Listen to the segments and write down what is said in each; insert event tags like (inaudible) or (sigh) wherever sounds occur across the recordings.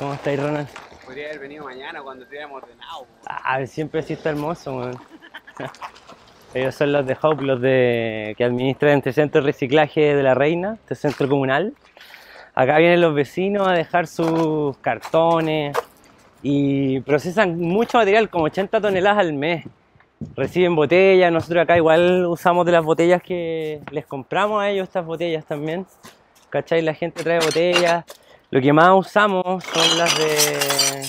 ¿Cómo estáis, Ronald? Podría haber venido mañana cuando estuviéramos ordenado. Ah, siempre así está hermoso, (laughs) Ellos son los de Hope, los de, que administran este centro de reciclaje de la Reina, este centro comunal. Acá vienen los vecinos a dejar sus cartones y procesan mucho material, como 80 toneladas al mes. Reciben botellas, nosotros acá igual usamos de las botellas que les compramos a ellos, estas botellas también. ¿Cachai? La gente trae botellas lo que más usamos son las de...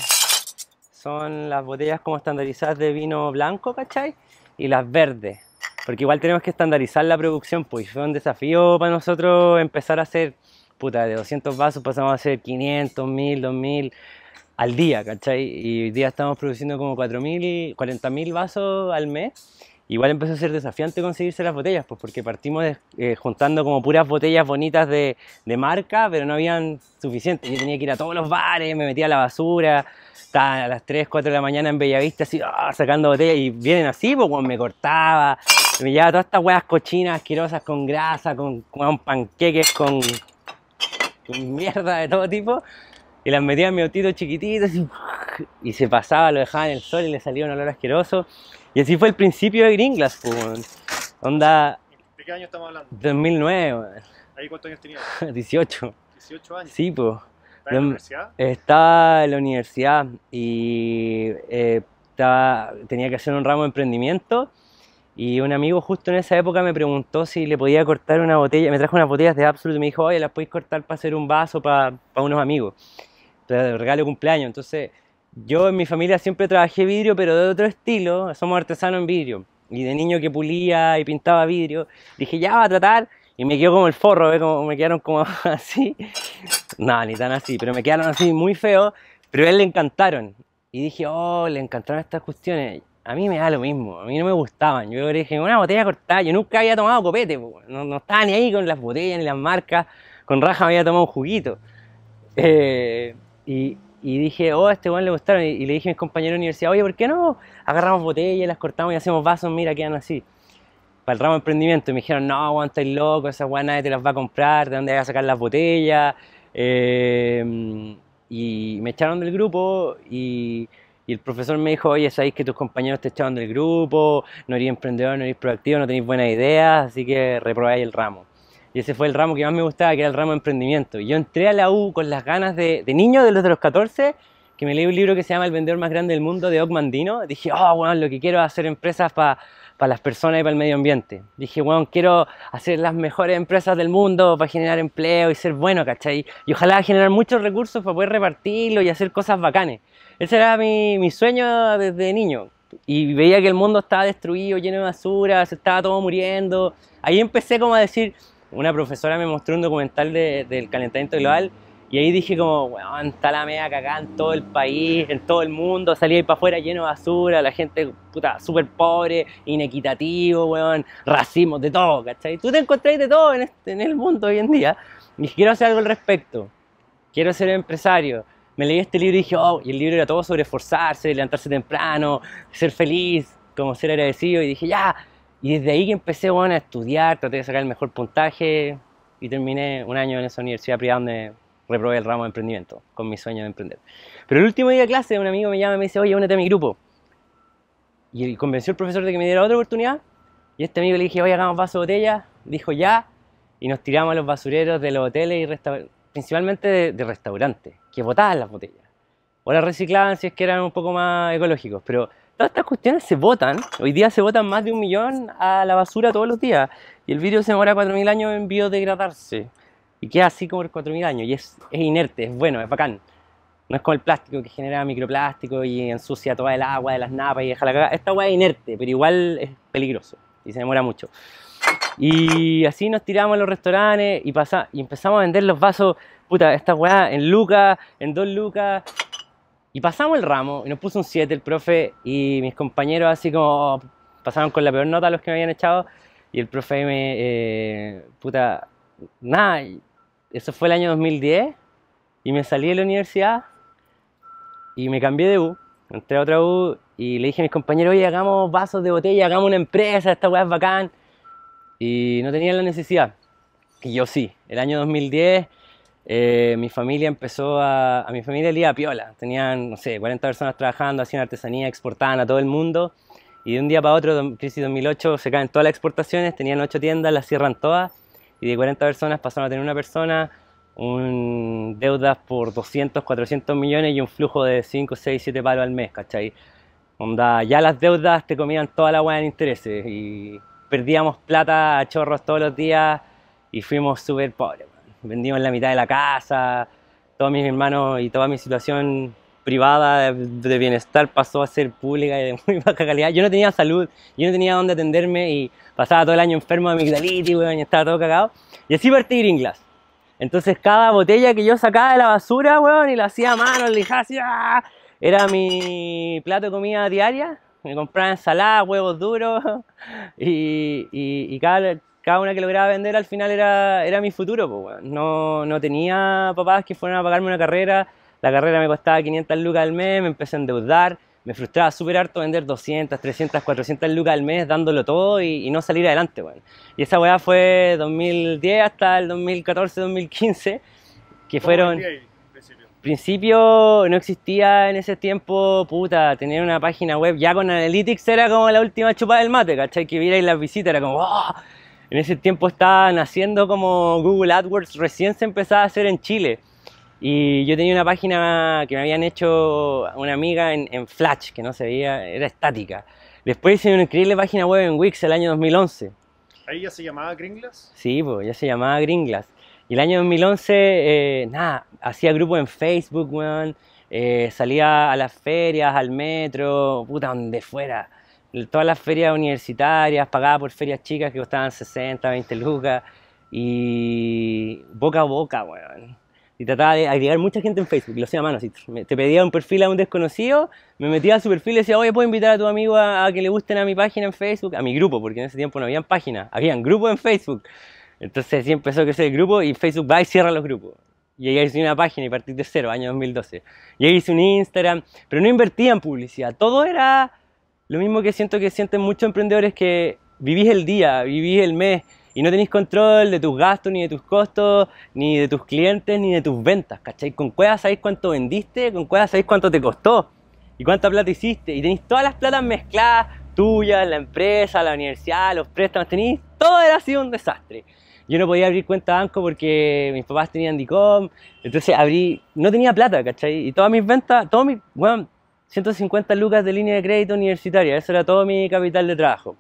Son las botellas como estandarizadas de vino blanco, ¿cachai? Y las verdes. Porque igual tenemos que estandarizar la producción, pues fue un desafío para nosotros empezar a hacer, puta, de 200 vasos pasamos a hacer 500, 1000, 2000 al día, ¿cachai? Y hoy día estamos produciendo como 4000, 40.000 vasos al mes igual empezó a ser desafiante conseguirse las botellas, pues porque partimos eh, juntando como puras botellas bonitas de, de marca, pero no habían suficientes. Yo tenía que ir a todos los bares, me metía a la basura, estaba a las 3, 4 de la mañana en Bellavista, así, ah, sacando botellas, y vienen así, pues me cortaba, me llevaba todas estas huevas cochinas, asquerosas, con grasa, con, panqueques, con, con mierda de todo tipo y las metía en mi autito chiquitito y se pasaba, lo dejaba en el sol y le salía un olor asqueroso. Y así fue el principio de Gringlas, pues, Onda... ¿De qué año estamos hablando? 2009, ¿Ahí cuántos años tenías? 18. 18 años. Sí, pues. ¿Estaba en la universidad? Estaba en la universidad y eh, tenía que hacer un ramo de emprendimiento y un amigo justo en esa época me preguntó si le podía cortar una botella, me trajo unas botellas de Absolut y me dijo, oye, las podéis cortar para hacer un vaso para, para unos amigos, para regalo de cumpleaños. Entonces yo en mi familia siempre trabajé vidrio, pero de otro estilo, somos artesanos en vidrio. Y de niño que pulía y pintaba vidrio, dije, ya va a tratar. Y me quedó como el forro, ¿eh? como, me quedaron como (laughs) así. No, ni tan así, pero me quedaron así muy feo, Pero a él le encantaron. Y dije, oh, le encantaron estas cuestiones. A mí me da lo mismo, a mí no me gustaban. Yo dije, una botella cortada, yo nunca había tomado copete, no, no estaba ni ahí con las botellas ni las marcas. Con raja me había tomado un juguito. Eh, y, y dije, oh, a este weón le gustaron. Y, le dije a mis compañeros de universidad, oye, ¿por qué no? Agarramos botellas, las cortamos y hacemos vasos, mira, quedan así. Para el ramo de emprendimiento. Y me dijeron, no, aguanta el loco, esa weón nadie te las va a comprar, ¿de dónde vas a sacar las botellas? Em, y me echaron del grupo y, el profesor me dijo, oye, sabéis que tus compañeros te echaron del grupo, no eres emprendedor, no eres proactivo, no tenéis buenas ideas, así que reprobáis el ramo. Y ese fue el ramo que más me gustaba, que era el ramo de emprendimiento. Y yo entré a la U con las ganas de, niño, de los de los 14, que me leí un libro que se llama El vendedor más grande del mundo de Mandino. Dije, oh, bueno, lo que quiero es hacer empresas para las personas y para el medio ambiente. Dije, bueno, quiero hacer las mejores empresas del mundo para generar empleo y ser bueno, ¿cachai? Y ojalá generar muchos recursos para poder repartirlo y hacer cosas bacanes. Ese era mi, mi sueño desde niño. Y veía que el mundo estaba destruido, lleno de basura, se estaba todo muriendo. Ahí empecé como a decir, una profesora me mostró un documental de, del calentamiento global y ahí dije como, bueno, está la media cagada en todo el país, en todo el mundo, salía ahí para afuera lleno de basura, la gente, puta, súper pobre, inequitativo, weón, racismo, de todo, ¿cachai? Tú te encontrás de todo en, este, en el mundo hoy en día. Y dije, quiero hacer algo al respecto, quiero ser empresario. Me leí este libro y dije, oh, y el libro era todo sobre esforzarse, levantarse temprano, ser feliz, como ser agradecido, y dije, ya, y desde ahí que empecé bueno, a estudiar, traté de sacar el mejor puntaje y terminé un año en esa universidad privada donde reprobé el ramo de emprendimiento con mis sueño de emprender. Pero el último día de clase un amigo me llama y me dice, oye, únete a mi grupo. Y convenció al profesor de que me diera otra oportunidad. Y este amigo le dije, oye, hagamos vaso de botella. Dijo, ya. Y nos tiramos a los basureros de los hoteles y restaurantes, principalmente de, de restaurantes, que botaban las botellas. O las reciclaban si es que eran un poco más ecológicos. Pero Todas estas cuestiones se votan. Hoy día se votan más de un millón a la basura todos los días. Y el vidrio se demora 4.000 años en biodegradarse. Y queda así como por 4.000 años. Y es, inerte, es bueno, es bacán. No es como el plástico que genera microplástico y ensucia toda el agua de las napas y deja la cagada. Esta agua es inerte, pero igual es peligroso y se demora mucho. Y así nos tiramos a los restaurantes y, pasa, y empezamos a vender los vasos. Puta, esta weá en lucas, en dos lucas, y pasamos el ramo y nos puso un 7 el profe y mis compañeros así como pasaron con la peor nota los que me habían echado y el profe me, eh, puta, nada, eso fue el año 2010 y me salí de la universidad y me cambié de U, entré a otra U y le dije a mis compañeros, oye, hagamos vasos de botella, hagamos una empresa, esta weá es bacán. Y no tenían la necesidad. Y yo sí, el año 2010 eh, mi familia empezó a, a mi familia le iba piola, tenían, no sé, 40 personas trabajando, hacían artesanía, exportaban a todo el mundo y de un día para otro, crisis 2008, se caen todas las exportaciones, tenían 8 tiendas, las cierran todas y de 40 personas pasaron a tener una persona, un, deudas por 200, 400 millones y un flujo de 5, 6, 7 palos al mes, ¿cachai? Onda, ya las deudas te comían toda la buena en intereses y perdíamos plata a chorros todos los días y fuimos súper pobres vendimos la mitad de la casa, todos mis hermanos y toda mi situación privada de, bienestar pasó a ser pública y de muy (laughs) baja calidad. Yo no tenía salud, yo no tenía dónde atenderme y pasaba todo el año enfermo de amigdalitis, weón, y estaba todo cagado. Y así partí gringlas, Entonces cada botella que yo sacaba de la basura, weón, y la hacía a mano, lijaba ah", era mi plato de comida diaria. Me compraba ensalada, huevos duros (laughs) y, y, y cada, cada una que lograba vender al final era, era mi futuro, no, no, tenía papás que fueran a pagarme una carrera, la carrera me costaba 500 lucas al mes, me empecé a endeudar, me frustraba súper harto vender 200, 300, 400 lucas al mes dándolo todo y, no salir adelante, bueno. Y esa weá fue 2010 hasta el 2014, 2015, que fueron... principio? no existía en ese tiempo, puta, tener una página web ya con Analytics era como la última chupada del mate, ¿cachai? Que vierais las visitas, era como, oh, en ese tiempo estaba naciendo como Google AdWords, recién se empezaba a hacer en Chile. Y yo tenía una página que me habían hecho una amiga en, Flash, que no se veía, era estática. Después hice una increíble página web en Wix el año 2011. ¿Ahí ya se llamaba Gringlas? Sí, pues ya se llamaba Gringlas. Y el año 2011, eh, nada, hacía grupo en Facebook, eh, salía a las ferias, al metro, puta, donde fuera todas las ferias universitarias, pagadas por ferias chicas que costaban 60, 20 lucas, y boca a boca, weón. Y trataba de agregar mucha gente en Facebook, lo hacía a mano, te pedía un perfil a un desconocido, me metía a su perfil y decía, oye, ¿puedo invitar a tu amigo a, que le gusten a mi página en Facebook? A mi grupo, porque en ese tiempo no había páginas, habían grupos en Facebook. Entonces sí empezó a crecer el grupo y Facebook va y cierra los grupos. Y ahí hice una página y partí de cero, año 2012. Y ahí hice un Instagram, pero no invertía en publicidad, todo era lo mismo que siento que sienten muchos emprendedores que vivís el día, vivís el mes y no tenéis control de tus gastos, ni de tus costos, ni de tus clientes, ni de tus ventas, ¿cachai? Con cueva sabéis cuánto vendiste, con Cuevas sabéis cuánto te costó y cuánta plata hiciste y tenéis todas las platas mezcladas, tuyas, la empresa, la universidad, los préstamos, tenéis, todo era así un desastre. Yo no podía abrir cuenta banco porque mis papás tenían DICOM, entonces abrí, no tenía plata, ¿cachai? Y todas mis ventas, todos mis... bueno, 150 lucas de línea de crédito universitaria, eso era todo mi capital de trabajo.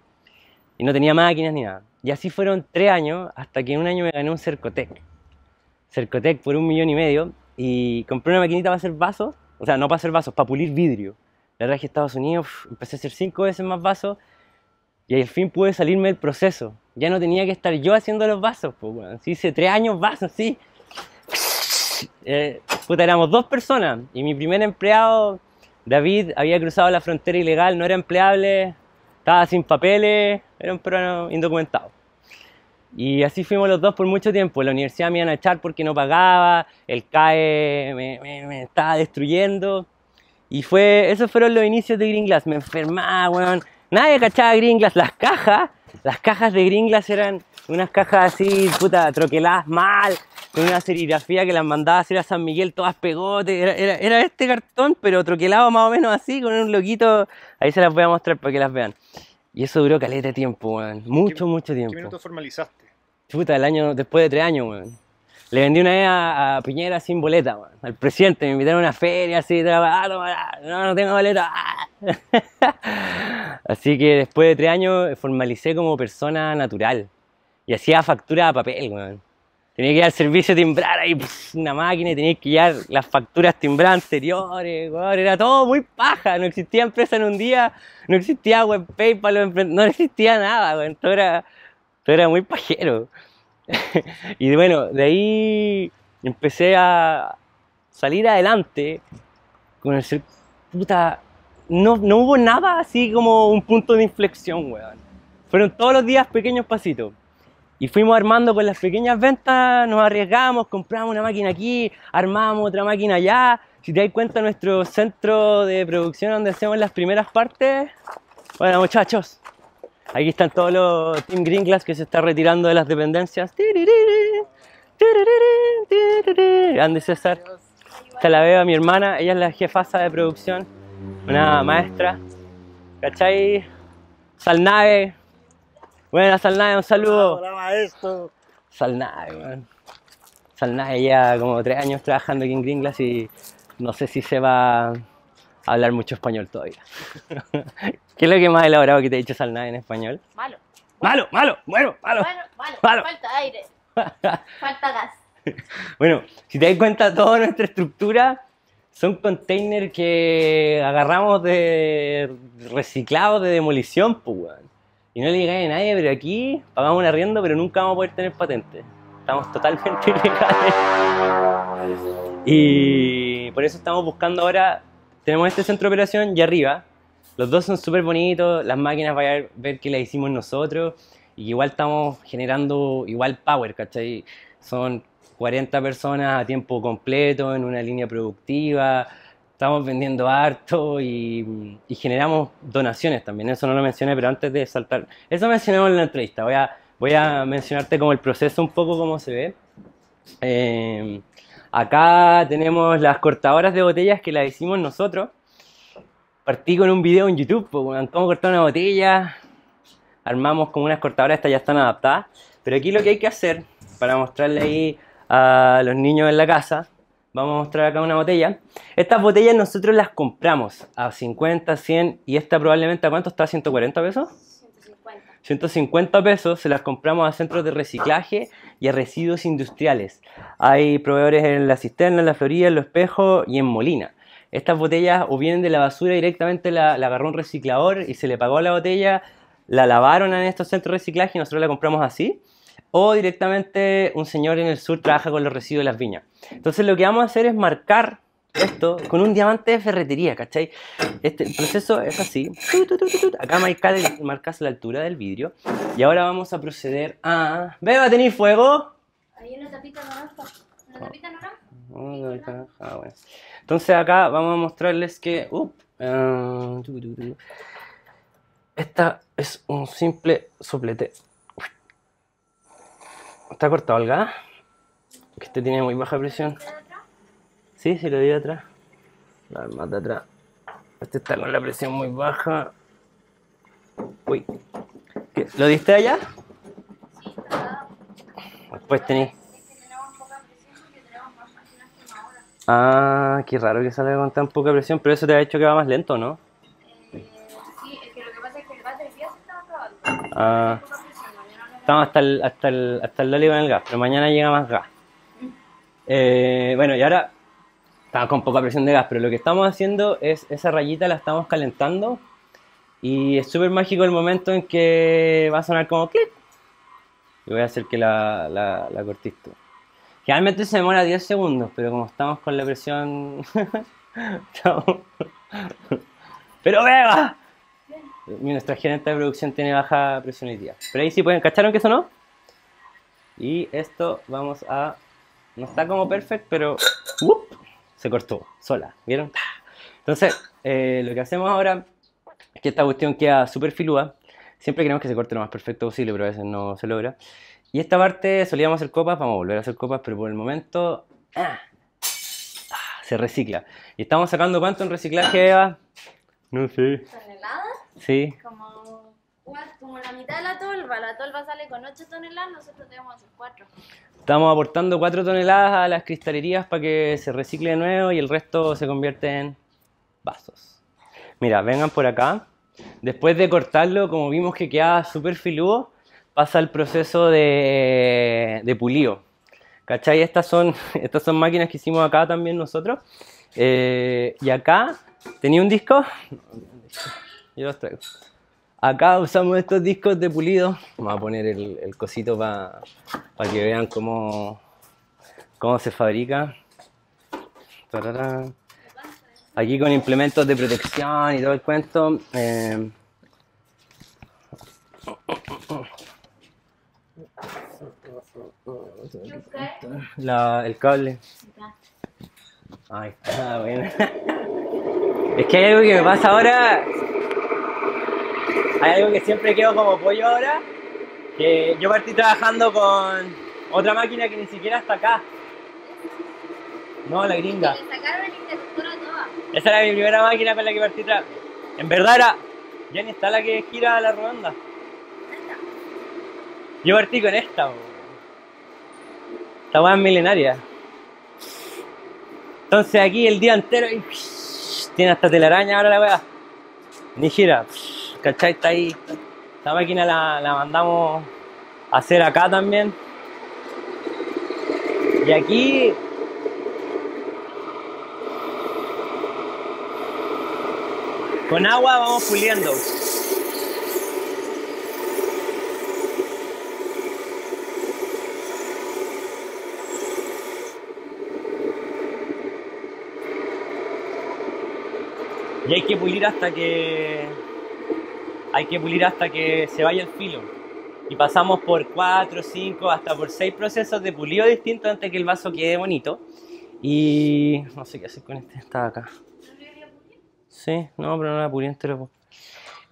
Y no tenía máquinas ni nada. Y así fueron tres años hasta que en un año me gané un Cercotec. Cercotec por un millón y medio y compré una maquinita para hacer vasos, o sea, no para hacer vasos, para pulir vidrio. La verdad es Estados Unidos empecé a hacer cinco veces más vasos y al fin pude salirme del proceso. Ya no tenía que estar yo haciendo los vasos, pues hice tres años vasos, sí. Eh, puta, éramos dos personas y mi primer empleado David había cruzado la frontera ilegal, no era empleable, estaba sin papeles, era un peruano indocumentado. Y así fuimos los dos por mucho tiempo. La universidad me iban a echar porque no pagaba, el CAE me, estaba destruyendo. Y fue, esos fueron los inicios de Green Glass. Me enfermaba, weón. Nadie cachaba Green Glass. Las cajas las cajas de Gringlas eran unas cajas así, puta, troqueladas mal, con una serigrafía que las mandaba a hacer a San Miguel, todas pegotes. Era, este cartón, pero troquelado más o menos así, con un loquito. Ahí se las voy a mostrar para que las vean. Y eso duró caleta tiempo, weón. Mucho, mucho tiempo. ¿Qué minuto formalizaste? Puta, el año, después de tres años, weón. Le vendí una vez a, Piñera sin boleta, al presidente, me invitaron a una feria, así, ah, ah, no, no, tengo boleta. Ah. (laughs) así que después de tres años eh, formalicé como persona natural y hacía factura a papel, man. Tenía que ir al servicio timbrar ahí una máquina y tenía que llevar las facturas timbradas anteriores, weón. Era todo muy paja. No existía empresa en un día, no existía web PayPal, no existía nada, weón. Todo era, todo era muy pajero. (laughs) y bueno, de ahí empecé a salir adelante con el puta. No, no hubo nada así como un punto de inflexión, weón. Fueron todos los días pequeños pasitos. Y fuimos armando con las pequeñas ventas, nos arriesgamos, compramos una máquina aquí, armamos otra máquina allá. Si te das cuenta, nuestro centro de producción donde hacemos las primeras partes. Bueno, muchachos, Aquí están todos los Team Greenglass que se está retirando de las dependencias. Grande César. Esta la veo a mi hermana, ella es la jefaza de producción, una maestra. ¿Cachai? Salnave. Buena Salnave, un saludo. Ah, hola, Salnave, Salnave ya como tres años trabajando aquí en Gringlas y no sé si se va hablar mucho español todavía. (laughs) ¿Qué es lo que más elaborado que te he dicho nada en español? Malo. Malo, malo, bueno, malo. malo, falta aire. (laughs) falta gas. Bueno, si te das cuenta, toda nuestra estructura son containers que agarramos de reciclado, de demolición, pues, Y no le llegáis a nadie, pero aquí pagamos un arriendo, pero nunca vamos a poder tener patente. Estamos totalmente (laughs) ilegales. Y por eso estamos buscando ahora tenemos este centro de operación y arriba. Los dos son súper bonitos, las máquinas van a ver que las hicimos nosotros y igual estamos generando igual power, ¿cachai? Son 40 personas a tiempo completo en una línea productiva, estamos vendiendo harto y, generamos donaciones también. Eso no lo mencioné, pero antes de saltar, eso mencionamos en la entrevista. Voy a, voy a mencionarte como el proceso un poco, cómo se ve. Eh, Acá tenemos las cortadoras de botellas que las hicimos nosotros. Partí con un video en YouTube, cómo pues, cortar una botella. Armamos como unas cortadoras, estas ya están adaptadas. Pero aquí lo que hay que hacer, para mostrarle ahí a los niños en la casa, vamos a mostrar acá una botella. Estas botellas nosotros las compramos a 50, 100 y esta probablemente a cuánto está, 140 pesos. 150 pesos se las compramos a centros de reciclaje y a residuos industriales. Hay proveedores en La Cisterna, en La Florida, en Los Espejos y en Molina. Estas botellas o vienen de la basura directamente, la, la agarró un reciclador y se le pagó la botella, la lavaron en estos centros de reciclaje y nosotros la compramos así. O directamente un señor en el sur trabaja con los residuos de las viñas. Entonces lo que vamos a hacer es marcar esto con un diamante de ferretería, ¿cachai? Este el proceso es así. Acá marcas la altura del vidrio. Y ahora vamos a proceder a... ¿Beba, tenéis fuego? Hay una tapita naranja. Ah. Oh, ¿Una tapita naranja? Una tapita naranja. Ah, bueno. Entonces acá vamos a mostrarles que... Uh, ah, esta es un simple soplete. Está cortado el gas. este tiene muy baja presión. Sí, se lo dio atrás. La más de atrás. Este está con la presión muy baja. Uy. ¿Lo diste allá? Sí, está. Después tenés. Ah, qué raro que salga con tan poca presión, pero eso te ha hecho que va más lento, ¿no? Eh, sí, es que lo que pasa es que el gas del día se estaba acabando. Ah. Estamos hasta el, hasta el, hasta el el gas, pero mañana llega más gas. Mm. Eh, bueno, y ahora estaba con poca presión de gas, pero lo que estamos haciendo es esa rayita la estamos calentando y es súper mágico el momento en que va a sonar como clic. Y voy a hacer que la, la, la Generalmente se demora 10 segundos, pero como estamos con la presión... (laughs) ¡Pero beba! Nuestra gerente de producción tiene baja presión hoy día. Pero ahí sí pueden, ¿cacharon que no Y esto vamos a... No está como perfecto, pero se cortó sola, ¿vieron? Entonces, eh, lo que hacemos ahora es que esta cuestión queda súper filúa. Siempre queremos que se corte lo más perfecto posible, pero a veces no se logra. Y esta parte solíamos hacer copas, vamos a volver a hacer copas, pero por el momento ah, ah, se recicla. ¿Y estamos sacando cuánto en reciclaje, Eva? No sé. ¿Toneladas? Sí como la mitad de la tolva. La tolva sale con 8 toneladas, nosotros tenemos 4. Estamos aportando 4 toneladas a las cristalerías para que se recicle de nuevo y el resto se convierte en vasos. Mira, vengan por acá. Después de cortarlo, como vimos que queda súper filudo, pasa el proceso de, de pulido. ¿Cachai? Estas son, (laughs) estas son máquinas que hicimos acá también nosotros. Eh, y acá tenía un disco. Yo los traigo. Acá usamos estos discos de pulido. Vamos a poner el, cosito para que vean cómo, cómo se fabrica. Aquí con implementos de protección y todo el cuento. Eh, la, el cable. Ahí está, bueno. (laughs) Es que hay algo que me pasa ahora hay algo que siempre quedo como pollo ahora, que yo partí trabajando con otra máquina que ni siquiera está acá. No, la gringa. Esa era mi primera máquina con la que partí trabajando. En verdad era... Ya ni está la que gira la ronda. Yo partí con esta, Esta weá milenaria. Entonces aquí el día entero Tiene hasta telaraña ahora la weá. Ni gira. ¿cachai? Está ahí. La máquina la mandamos a hacer acá también. Y aquí Con agua vamos puliendo. Y hay que pulir hasta que hay que pulir hasta que se vaya el filo. Y pasamos por 4, 5, hasta por 6 procesos de pulido distinto antes que el vaso quede bonito. Y no sé qué hacer con este, estaba acá. Sí, no, pero no la pulí entero.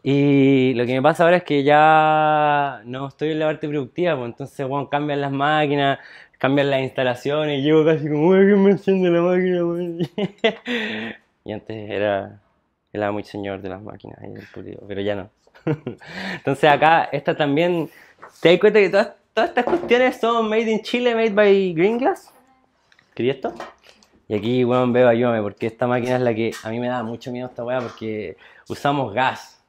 Y lo que me pasa ahora es que ya no estoy en la parte productiva, entonces, cambian las máquinas, cambian las instalaciones, y llego casi como, que me enciende la máquina, (laughs) Y antes era, era muy señor de las máquinas y pulido, pero ya no. (laughs) Entonces acá, esta también, ¿te das cuenta que todas, estas cuestiones son made in Chile, made by Green ¿Quería esto? Y aquí, weón, veo, ayúdame, porque esta máquina es la que a mí me da mucho miedo esta weá, porque usamos gas.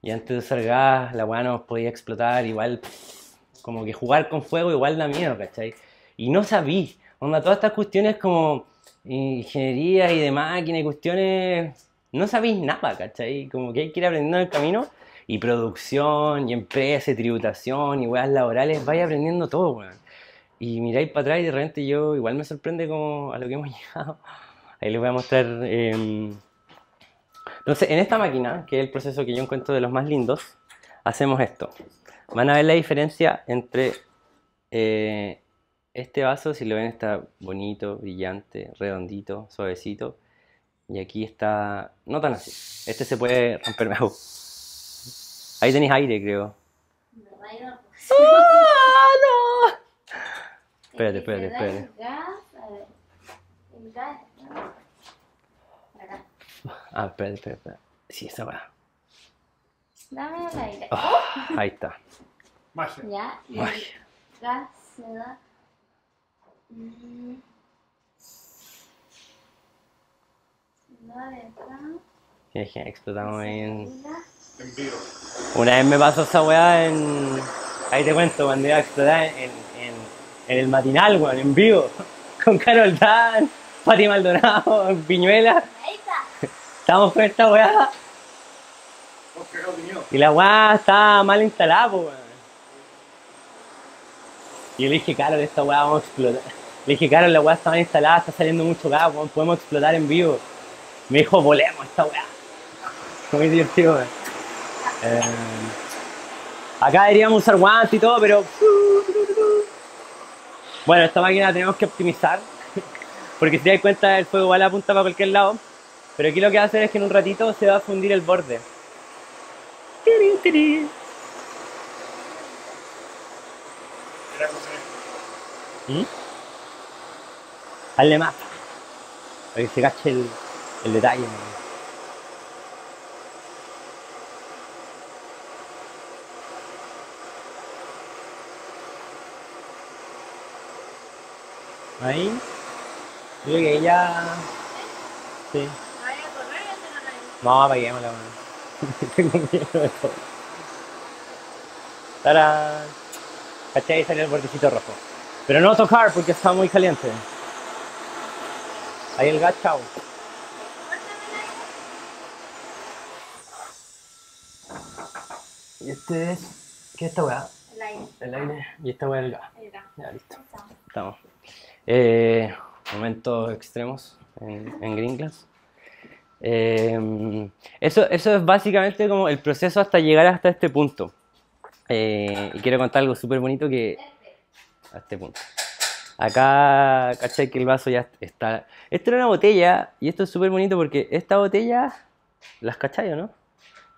Y antes de usar gas, la weá nos podía explotar, igual, como que jugar con fuego igual da miedo, ¿cachai? Y no sabí, onda, todas estas cuestiones como ingeniería y de máquina y cuestiones, no sabéis nada, ¿cachai? Como que hay que ir aprendiendo el camino y producción, y empresa, y tributación, y weas laborales, vaya aprendiendo todo, weón. Y miráis para atrás y de repente yo igual me sorprende como a lo que hemos (laughs) llegado. Ahí les voy a mostrar. Entonces, em, en esta máquina, que es el proceso que yo encuentro de los más lindos, hacemos esto. Van a ver la diferencia entre eh, este vaso, si lo ven, está bonito, brillante, redondito, suavecito. Y aquí está no tan así. Este se puede romper mejor. Ahí tenéis aire, creo. ¡Oh, no! Espérate, espérate, espérate. Ah, espérate, espérate, Sí, está va. Dame el aire. Ah, ahí está. Ya. Gas se da. Mm. Se da Explotamos en en vivo. Una vez me pasó esta weá en. Ahí te cuento, cuando iba a explotar en, en, el matinal, weón, en vivo. (laughs) Con Carol Dan, Pati Maldonado, Piñuela. Ahí con esta weá. Y la weá estaba mal instalada, weón. Y yo le dije, Carol, esta weá vamos a explotar. Le dije, Carol, la weá está mal instalada, está saliendo mucho gas, podemos explotar en vivo. Me dijo, volemos esta weá. (laughs) Muy divertido, weón. Eh, acá deberíamos usar guantes y todo, pero... Bueno, esta máquina la tenemos que optimizar, (laughs) porque si te das cuenta el fuego va a la punta para cualquier lado, pero aquí lo que va a hacer es que en un ratito se va a fundir el borde. ¿Mm? Hazle más. Para que se cache el, detalle. Ahí. Yo que ya. Sí. No, la weón. (laughs) Tengo miedo de todo. ¡Tarán! ahí Salió el bordecito rojo. Pero no tocar porque está muy caliente. Ahí el gas, chao. Y este es. ¿Qué es esta weá? El aire. El aire. Y esta weá el gas. El gas. Ya, listo. Estamos. Eh, momentos extremos en, Green Glass. Eh, eso, eso es básicamente como el proceso hasta llegar hasta este punto. Eh, y quiero contar algo súper bonito que... A este punto. Acá, ¿cachai? Que el vaso ya está... Esto era una botella y esto es súper bonito porque esta botella... ¿Las cachai o no?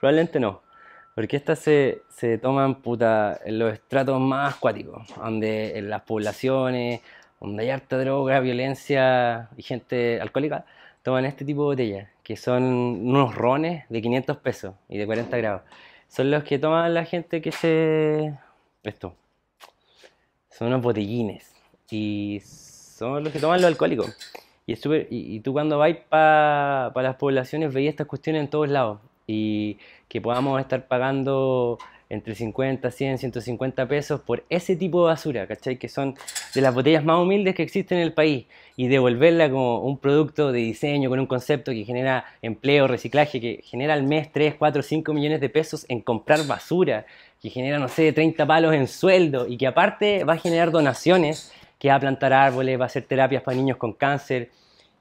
Probablemente no. Porque estas se, toman en los estratos más acuáticos, donde en las poblaciones, donde hay harta droga, violencia y gente alcohólica, toman este tipo de botellas, que son unos rones de 500 pesos y de 40 grados. Son los que toman la gente que se... Esto. Son unos botellines. Y son los que toman los alcohólicos. Y, es y, tú cuando vais para pa las poblaciones veías estas cuestiones en todos lados. Y que podamos estar pagando entre 50, 100, 150 pesos por ese tipo de basura, ¿cachai? Que son de las botellas más humildes que existen en el país y devolverla como un producto de diseño con un concepto que genera empleo, reciclaje, que genera al mes 3, 4, 5 millones de pesos en comprar basura, que genera, no sé, 30 palos en sueldo y que aparte va a generar donaciones, que va a plantar árboles, va a hacer terapias para niños con cáncer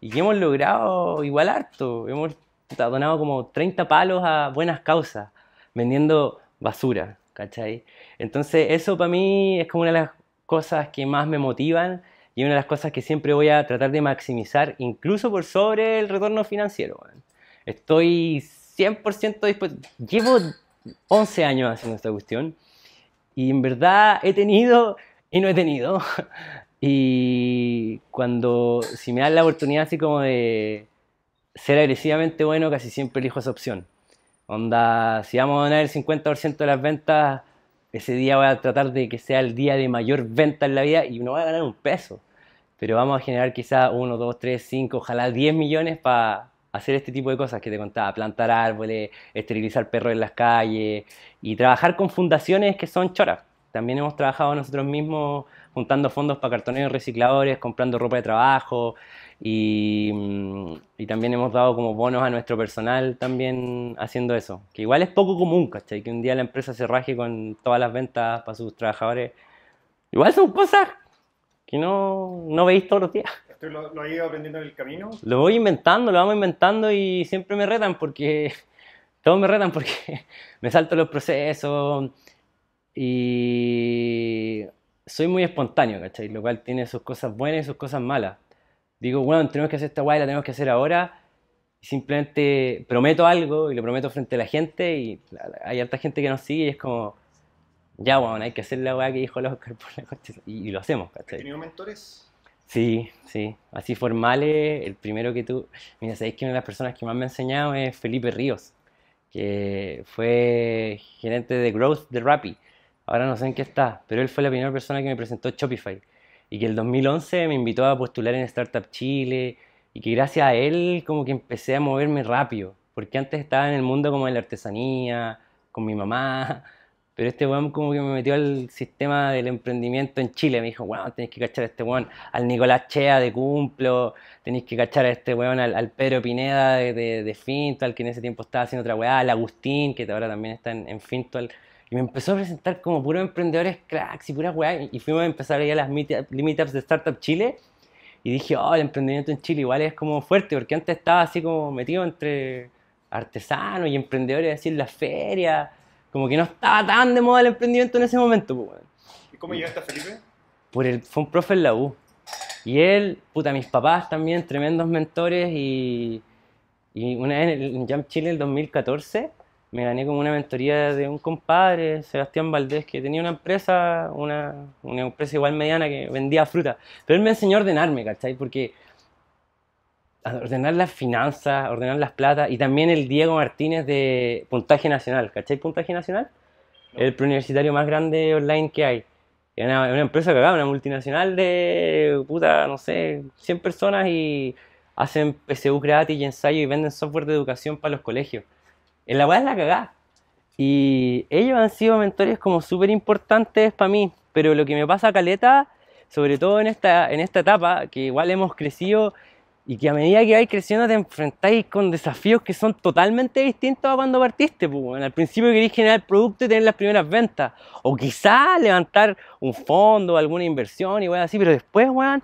y que hemos logrado igual harto, hemos donado como 30 palos a buenas causas, vendiendo basura, ¿cachai? Entonces eso para mí es como una de las cosas que más me motivan y una de las cosas que siempre voy a tratar de maximizar, incluso por sobre el retorno financiero. Estoy 100% dispuesto. Llevo 11 años haciendo esta cuestión y en verdad he tenido y no he tenido. (laughs) Y cuando, si me dan la oportunidad así como de ser agresivamente bueno, casi siempre elijo esa opción. Onda, si vamos a ganar el 50% de las ventas, ese día voy a tratar de que sea el día de mayor venta en la vida y uno va a ganar un peso. Pero vamos a generar quizás 1, 2, 3, 5, ojalá 10 millones para hacer este tipo de cosas que te contaba, plantar árboles, esterilizar perros en las calles y trabajar con fundaciones que son choras. También hemos trabajado nosotros mismos juntando fondos para cartoneros recicladores, comprando ropa de trabajo, Mm, y, también hemos dado como bonos a nuestro personal también haciendo eso, que igual es poco común, ¿cachai? Que un día la empresa se con todas las ventas para sus trabajadores. Igual son cosas que no, no veis todos los días. lo, lo has ido aprendiendo en el camino? Lo voy inventando, lo vamos inventando y siempre me retan porque... (laughs) Todos me retan porque (laughs) me salto los procesos y soy muy espontáneo, ¿cachai? Lo cual tiene sus cosas buenas y sus cosas malas digo, bueno, tenemos que hacer esta guay, la tenemos que hacer ahora. simplemente prometo algo y lo prometo frente a la gente y hay harta gente que nos sigue y es como, ya, bueno, hay que hacer la guay que dijo el Oscar por la coche. Y, lo hacemos, ¿cachai? ¿Has mentores? Sí, sí. Así formales, el primero que tú... Mira, sabéis que una de las personas que más me ha enseñado es Felipe Ríos, que fue gerente de Growth de Rappi. Ahora no sé en qué está, pero él fue la primera persona que me presentó Shopify y que el 2011 me invitó a postular en Startup Chile y que gracias a él como que empecé a moverme rápido, porque antes estaba en el mundo como de la artesanía, con mi mamá, (laughs) pero este weón como que me metió al sistema del emprendimiento en Chile, me dijo, weón, tenéis que cachar a este weón, al Nicolás Chea de Cumplo, tenéis que cachar a este weón, al, Pedro Pineda de, de, Fintual, que en ese tiempo estaba haciendo otra weá, al Agustín, que ahora también está en, en Fintual y me empezó a presentar como puros emprendedores cracks y puras weas. Y fuimos a empezar ahí a las meetups de Startup Chile. Y dije, oh, el emprendimiento en Chile igual es como fuerte, porque antes estaba así como metido entre artesanos y emprendedores así en las ferias. Como que no estaba tan de moda el emprendimiento en ese momento. Pues, ¿Y cómo llegaste a Felipe? Por el, fue un profe en la U. Y él, puta, mis papás también, tremendos mentores. Y, y una vez en Jump Chile el 2014 me gané como una mentoría de un compadre, Sebastián Valdés, que tenía una empresa, una, empresa igual mediana que vendía fruta. Pero él me enseñó a ordenarme, ¿cachai? Porque ordenar las finanzas, ordenar las plata y también el Diego Martínez de Puntaje Nacional, ¿cachai? Puntaje Nacional, el preuniversitario más grande online que hay. Una, una empresa cagada, una multinacional de, puta, no sé, 100 personas y hacen PCU gratis y ensayo y venden software de educación para los colegios. En eh, la weá es la cagada. Y ellos han sido mentores como súper importantes para mí. Pero lo que me pasa, Caleta, sobre todo en esta, en esta etapa, que igual hemos crecido y que a medida que vais creciendo te enfrentáis con desafíos que son totalmente distintos a cuando partiste. Pues, al principio queréis generar el producto y tener las primeras ventas. O quizá levantar un fondo, alguna inversión y bueno, así. Pero después, weón,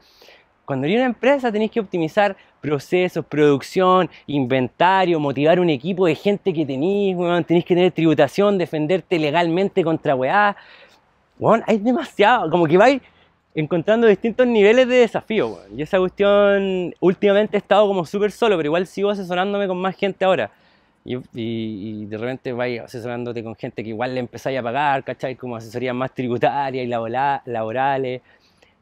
cuando eres una empresa tenéis que optimizar procesos, producción, inventario, motivar un equipo de gente que tenéis, tenéis tenés que tener tributación, defenderte legalmente contra weá. Weón, hay demasiado, como que vais encontrando distintos niveles de desafío, y esa cuestión últimamente he estado como súper solo, pero igual sigo asesorándome con más gente ahora. Y, de repente vais asesorándote con gente que igual le empezáis a pagar, ¿cachai? Como asesoría más tributaria y laborales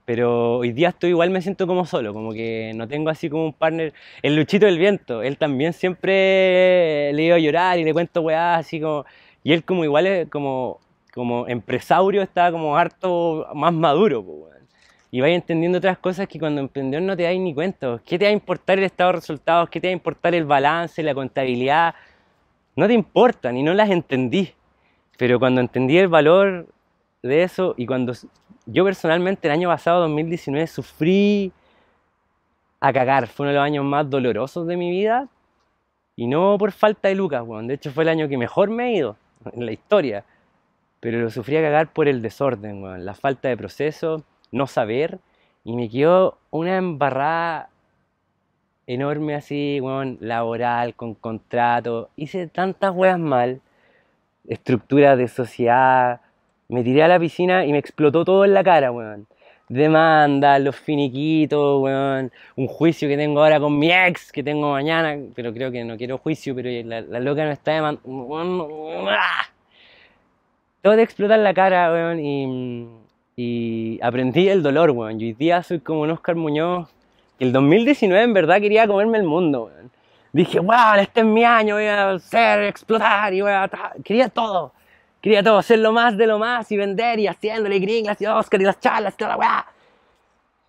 pero hoy día estoy igual me siento como solo, como que no tengo así como un partner. El Luchito del Viento, él también siempre le iba a llorar y le cuento weá, así como. Y él, como igual, como, como empresario, está como harto más maduro, Y vais entendiendo otras cosas que cuando emprendedor no te dais ni cuenta. ¿Qué te va a importar el estado de resultados? ¿Qué te va a importar el balance, la contabilidad? No te importan y no las entendí. Pero cuando entendí el valor de eso y cuando yo personalmente el año pasado, 2019, sufrí a cagar. Fue uno de los años más dolorosos de mi vida. Y no por falta de lucas, bueno. De hecho, fue el año que mejor me he ido en la historia. Pero lo sufrí a cagar por el desorden, bueno. La falta de proceso, no saber. Y me quedó una embarrada enorme así, bueno, laboral, con contrato. Hice tantas weas mal. Estructuras de sociedad, me tiré a la piscina y me explotó todo en la cara, weón. Demanda, los finiquitos, weón. Un juicio que tengo ahora con mi ex, que tengo mañana, pero creo que no quiero juicio, pero la, loca no está demandando. ¡ah! Todo de explotar la cara, weón, y, aprendí el dolor, weón. Yo hoy día soy como un Oscar Muñoz. El 2019 en verdad quería comerme el mundo, weón dije, wow, este es mi año, voy a ser, explotar y Quería todo. Quería todo hacer lo más de lo más y vender y haciéndole gringas y Oscar y las charlas y toda la weá.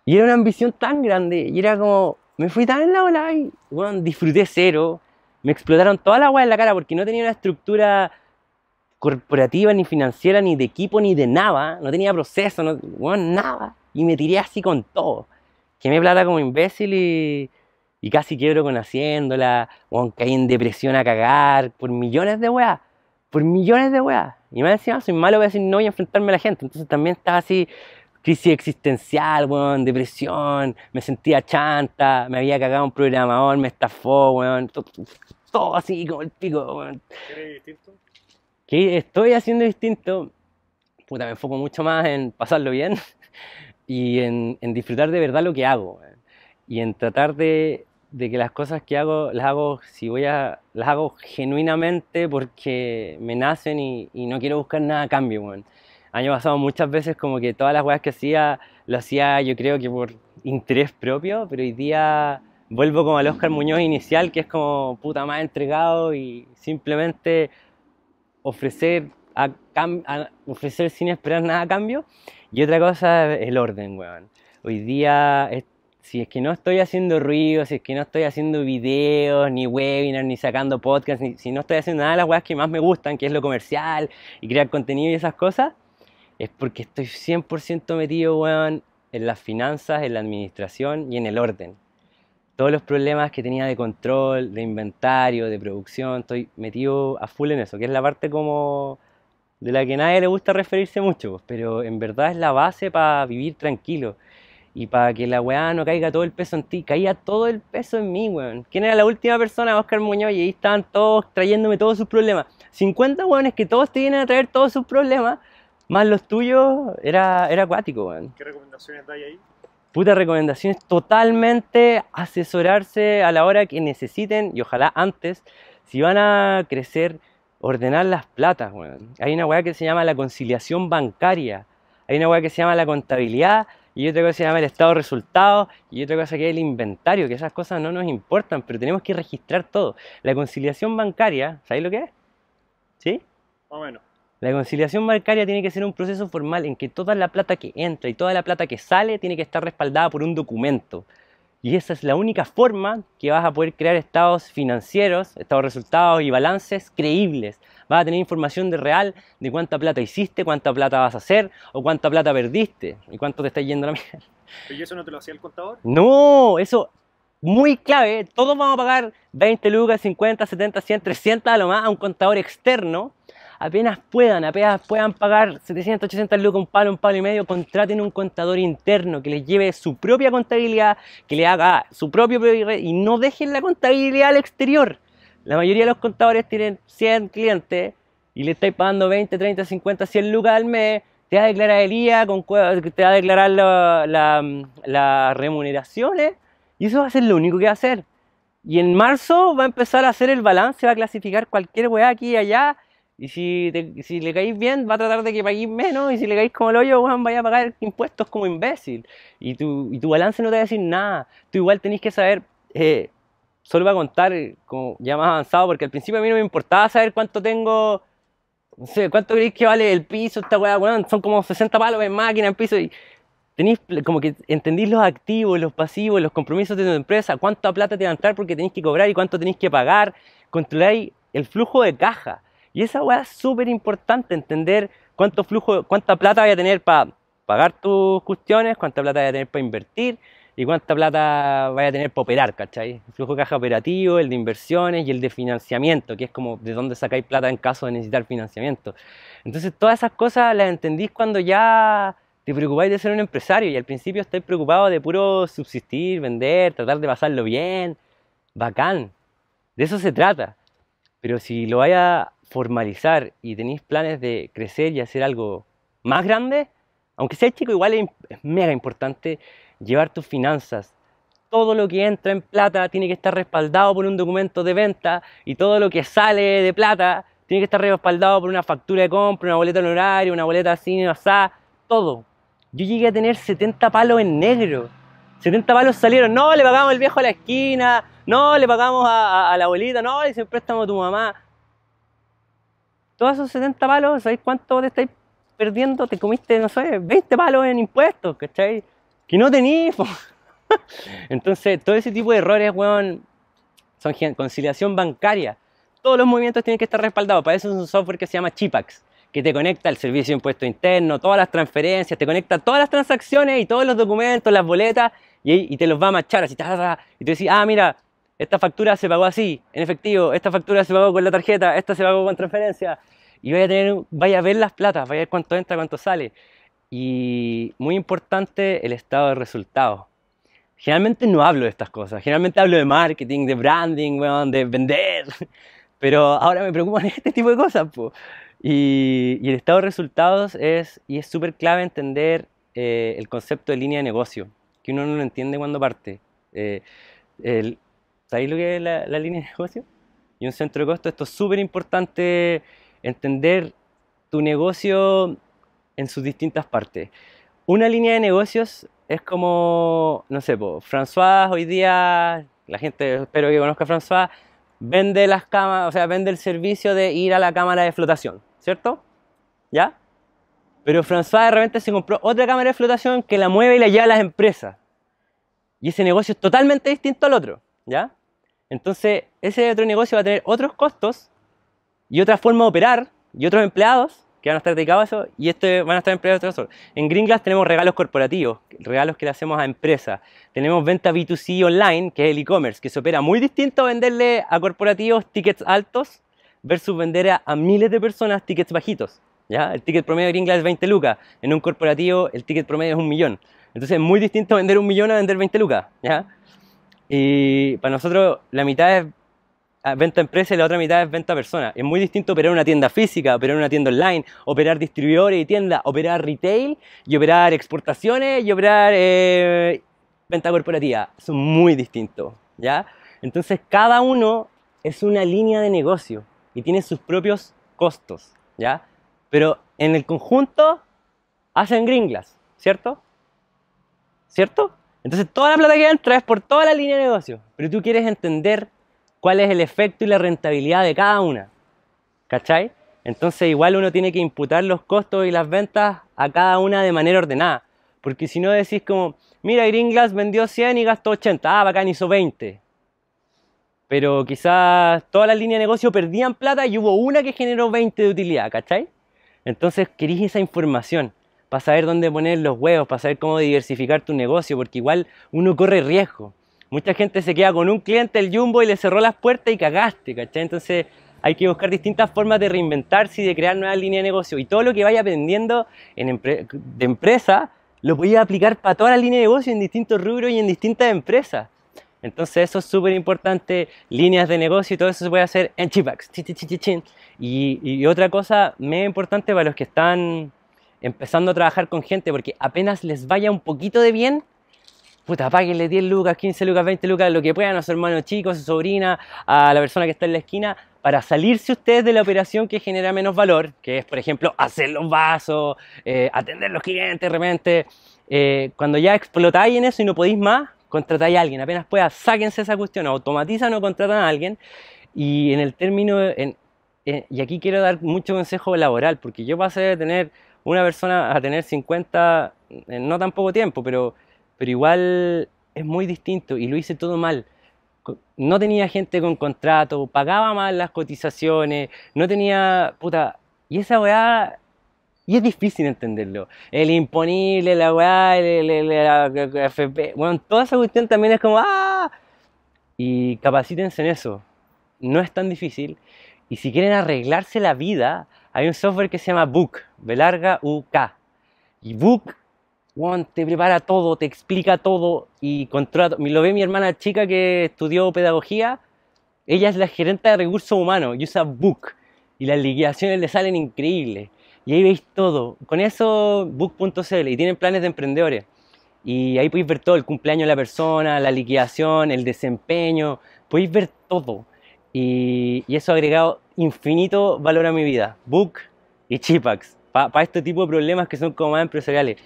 Y era una ambición tan grande y era como, me fui tan en la ola y bueno, disfruté cero. Me explotaron toda la weá en la cara porque no tenía una estructura corporativa, ni financiera, ni de equipo, ni de nada. No tenía proceso, bueno, nada. Y me tiré así con todo. Quemé plata como imbécil y, y casi quiebro con haciéndola. Bueno, caí en depresión a cagar por millones de weá. Por millones de weas. Y me decía soy malo voy a decir no voy a enfrentarme a la gente. Entonces también estaba así, crisis existencial, weón, depresión, me sentía chanta, me había cagado un programador, me estafó, weón, todo, así como el pico, distinto? Que estoy haciendo distinto, puta, me enfoco mucho más en pasarlo bien (laughs) y en, en disfrutar de verdad lo que hago, weón. y en tratar de de que las cosas que hago, las hago, si voy a, las hago genuinamente porque me nacen y, no quiero buscar nada a cambio, weón. Año pasado muchas veces como que todas las weas que hacía, lo hacía yo creo que por interés propio, pero hoy día vuelvo como al Oscar Muñoz inicial, que es como puta más entregado y simplemente ofrecer, ofrecer sin esperar nada a cambio. Y otra cosa, el orden, weón. Hoy día si es que no estoy haciendo ruido, si es que no estoy haciendo videos, ni webinars, ni sacando podcasts, si no estoy haciendo nada de las weas que más me gustan, que es lo comercial y crear contenido y esas cosas, es porque estoy 100% metido, weón, en las finanzas, en la administración y en el orden. Todos los problemas que tenía de control, de inventario, de producción, estoy metido a full en eso, que es la parte como de la que nadie le gusta referirse mucho, pero en verdad es la base para vivir tranquilo y para que la weá no caiga todo el peso en ti, caía todo el peso en mí, weón. ¿Quién era la última persona? Oscar Muñoz, y ahí estaban todos trayéndome todos sus problemas. 50 weones que todos te vienen a traer todos sus problemas, más los tuyos, era, era acuático, weón. ¿Qué recomendaciones dais ahí? Puta recomendaciones, totalmente asesorarse a la hora que necesiten y ojalá antes, si van a crecer, ordenar las platas, weón. Hay una weá que se llama la conciliación bancaria, hay una weá que se llama la contabilidad y otra cosa se llama el estado de resultados, y otra cosa que es el inventario, que esas cosas no nos importan, pero tenemos que registrar todo. La conciliación bancaria, ¿sabéis lo que es? ¿Sí? Más o menos. La conciliación bancaria tiene que ser un proceso formal en que toda la plata que entra y toda la plata que sale tiene que estar respaldada por un documento. Y esa es la única forma que vas a poder crear estados financieros, estados resultados y balances creíbles vas a tener información de real de cuánta plata hiciste, cuánta plata vas a hacer o cuánta plata perdiste y cuánto te está yendo la mierda. ¿Y eso no te lo hacía el contador? No, eso muy clave. Todos vamos a pagar 20 lucas, 50, 70, 100, 300 a lo más a un contador externo. Apenas puedan, apenas puedan pagar 700, 800 lucas, un palo, un palo y medio, contraten un contador interno que les lleve su propia contabilidad, que le haga su propio y no dejen la contabilidad al exterior. La mayoría de los contadores tienen 100 clientes y le estáis pagando 20, 30, 50, 100 lucas al mes. Te va a declarar el IA, te va a declarar las remuneraciones y eso va a ser lo único que va a hacer. Y en marzo va a empezar a hacer el balance, va a clasificar cualquier weá aquí y allá. Y si, le caís bien, va a tratar de que paguéis menos. Y si le caís como el hoyo, weón, vaya a pagar impuestos como imbécil. Y tu, tu balance no te va a decir nada. Tú igual tenés que saber eh, solo a contar eh, como ya más avanzado, porque al principio a mí no me importaba saber cuánto tengo, no sé, cuánto creéis que vale el piso, esta weá, son como 60 palos en máquina, en piso, y tenéis como que entendís los activos, los pasivos, los compromisos de tu empresa, cuánta plata te va a entrar porque tenéis que cobrar y cuánto tenéis que pagar, controláis el flujo de caja. Y esa weá es súper importante, entender cuánto flujo, cuánta plata voy a tener para pagar tus cuestiones, cuánta plata voy a tener para invertir, y cuánta plata vaya a tener para operar, ¿cachai? El flujo de caja operativo, el de inversiones y el de financiamiento, que es como de dónde sacáis plata en caso de necesitar financiamiento. Entonces, todas esas cosas las entendís cuando ya te preocupáis de ser un empresario y al principio estáis preocupados de puro subsistir, vender, tratar de pasarlo bien. Bacán, de eso se trata. Pero si lo vaya a formalizar y tenéis planes de crecer y hacer algo más grande, aunque sea chico, igual es mega importante llevar tus finanzas. Todo lo que entra en plata tiene que estar respaldado por un documento de venta y todo lo que sale de plata tiene que estar respaldado por una factura de compra, una boleta honoraria, una boleta así, o todo. Yo llegué a tener 70 palos en negro. 70 palos salieron, no, le pagamos el viejo a la esquina, no, le pagamos a, la abuelita, no, le siempre un a tu mamá. Todos esos 70 palos, ¿sabéis cuánto te estáis perdiendo? Te comiste, no sé, 20 palos en impuestos, ¿cachai? que no tenéis. (laughs) Entonces, todo ese tipo de errores, weón, son conciliación bancaria. Todos los movimientos tienen que estar respaldados. Para eso es un software que se llama Chipax, que te conecta al servicio de impuesto interno, todas las transferencias, te conecta todas las transacciones y todos los documentos, las boletas, y, te los va a marchar así. y te decís, ah, mira, esta factura se pagó así, en efectivo, esta factura se pagó con la tarjeta, esta se pagó con transferencia. Y vaya a, tener, vaya a ver las platas, vaya a ver cuánto entra, cuánto sale. Y muy importante, el estado de resultados. Generalmente no hablo de estas cosas, generalmente hablo de marketing, de branding, de vender, (laughs) pero ahora me preocupan este tipo de cosas. Y, y, el estado de resultados es, y es súper clave entender eh, el concepto de línea de negocio, que uno no lo entiende cuando parte. Eh, ¿Sabéis lo que es la, la, línea de negocio? Y un centro de costo, esto es súper importante entender tu negocio en sus distintas partes. Una línea de negocios es como, no sé, François hoy día, la gente espero que conozca a François, vende las cámaras, o sea, vende el servicio de ir a la cámara de flotación, ¿cierto? ¿Ya? Pero François de repente se compró otra cámara de flotación que la mueve y la lleva a las empresas. Y ese negocio es totalmente distinto al otro, ¿ya? Entonces, ese otro negocio va a tener otros costos y otra forma de operar y otros empleados que van a estar dedicados a eso y este van a estar empleados de otro En Greenglass tenemos regalos corporativos, regalos que le hacemos a empresas. Tenemos venta B2C online, que es el e-commerce, que se opera muy distinto a venderle a corporativos tickets altos versus vender a, miles de personas tickets bajitos. ¿ya? El ticket promedio de Greenglass es 20 lucas, en un corporativo el ticket promedio es un millón. Entonces es muy distinto vender un millón a vender 20 lucas. ¿ya? Y para nosotros la mitad es Ah, venta empresa y la otra mitad es venta persona. Es muy distinto operar una tienda física, operar una tienda online, operar distribuidores y tiendas, operar retail y operar exportaciones y operar eh, venta corporativa. Son muy distintos, ¿ya? Entonces cada uno es una línea de negocio y tiene sus propios costos, ¿ya? Pero en el conjunto hacen gringlas, ¿cierto? ¿Cierto? Entonces toda la plata que entra es por toda la línea de negocio, pero tú quieres entender cuál es el efecto y la rentabilidad de cada una. ¿Cachai? Entonces igual uno tiene que imputar los costos y las ventas a cada una de manera ordenada. Porque si no decís como, mira, Glass vendió 100 y gastó 80, ah, bacán hizo 20. Pero quizás todas las líneas de negocio perdían plata y hubo una que generó 20 de utilidad, ¿cachai? Entonces querís esa información para saber dónde poner los huevos, para saber cómo diversificar tu negocio, porque igual uno corre riesgo. Mucha gente se queda con un cliente, el Jumbo, y le cerró las puertas y cagaste, ¿cachai? Entonces hay que buscar distintas formas de reinventarse y de crear nuevas líneas de negocio. Y todo lo que vaya aprendiendo de empresa, lo podía aplicar para toda la línea de negocio en distintos rubros y en distintas empresas. Entonces eso es súper importante, líneas de negocio y todo eso se puede hacer en Chipax. Y, otra cosa muy importante para los que están empezando a trabajar con gente, porque apenas les vaya un poquito de bien, puta, páguenle 10 lucas, 15 lucas, 20 lucas, lo que puedan a su hermano chicos a su sobrina, a la persona que está en la esquina, para salirse ustedes de la operación que genera menos valor, que es, por ejemplo, hacer los vasos, eh, atender los clientes de repente. Eh, cuando ya explotáis en eso y no podéis más, contratáis a alguien. Apenas pueda, sáquense esa cuestión, automatizan o contratan a alguien. Y en el término, y aquí quiero dar mucho consejo laboral, porque yo pasé de tener una persona a tener 50 en no tan poco tiempo, pero pero igual es muy distinto y lo hice todo mal. No tenía gente con contrato, pagaba mal las cotizaciones, no tenía. puta. Y esa weá. Y es difícil entenderlo. El imponible, la weá, el, FP. Bueno, toda esa cuestión también es como. ¡Ah! Y capacítense en eso. No es tan difícil. Y si quieren arreglarse la vida, hay un software que se llama Book, Velarga UK. Y Book te prepara todo, te explica todo y todo Lo ve mi hermana chica que estudió pedagogía. Ella es la gerente de recursos humanos y usa Book. Y las liquidaciones le salen increíbles. Y ahí veis todo. Con eso, Book.cl. Y tienen planes de emprendedores. Y ahí podéis ver todo: el cumpleaños de la persona, la liquidación, el desempeño. Podéis ver todo. Y, eso ha agregado infinito valor a mi vida. Book y Chipax. Para este tipo de problemas que son como más empresariales.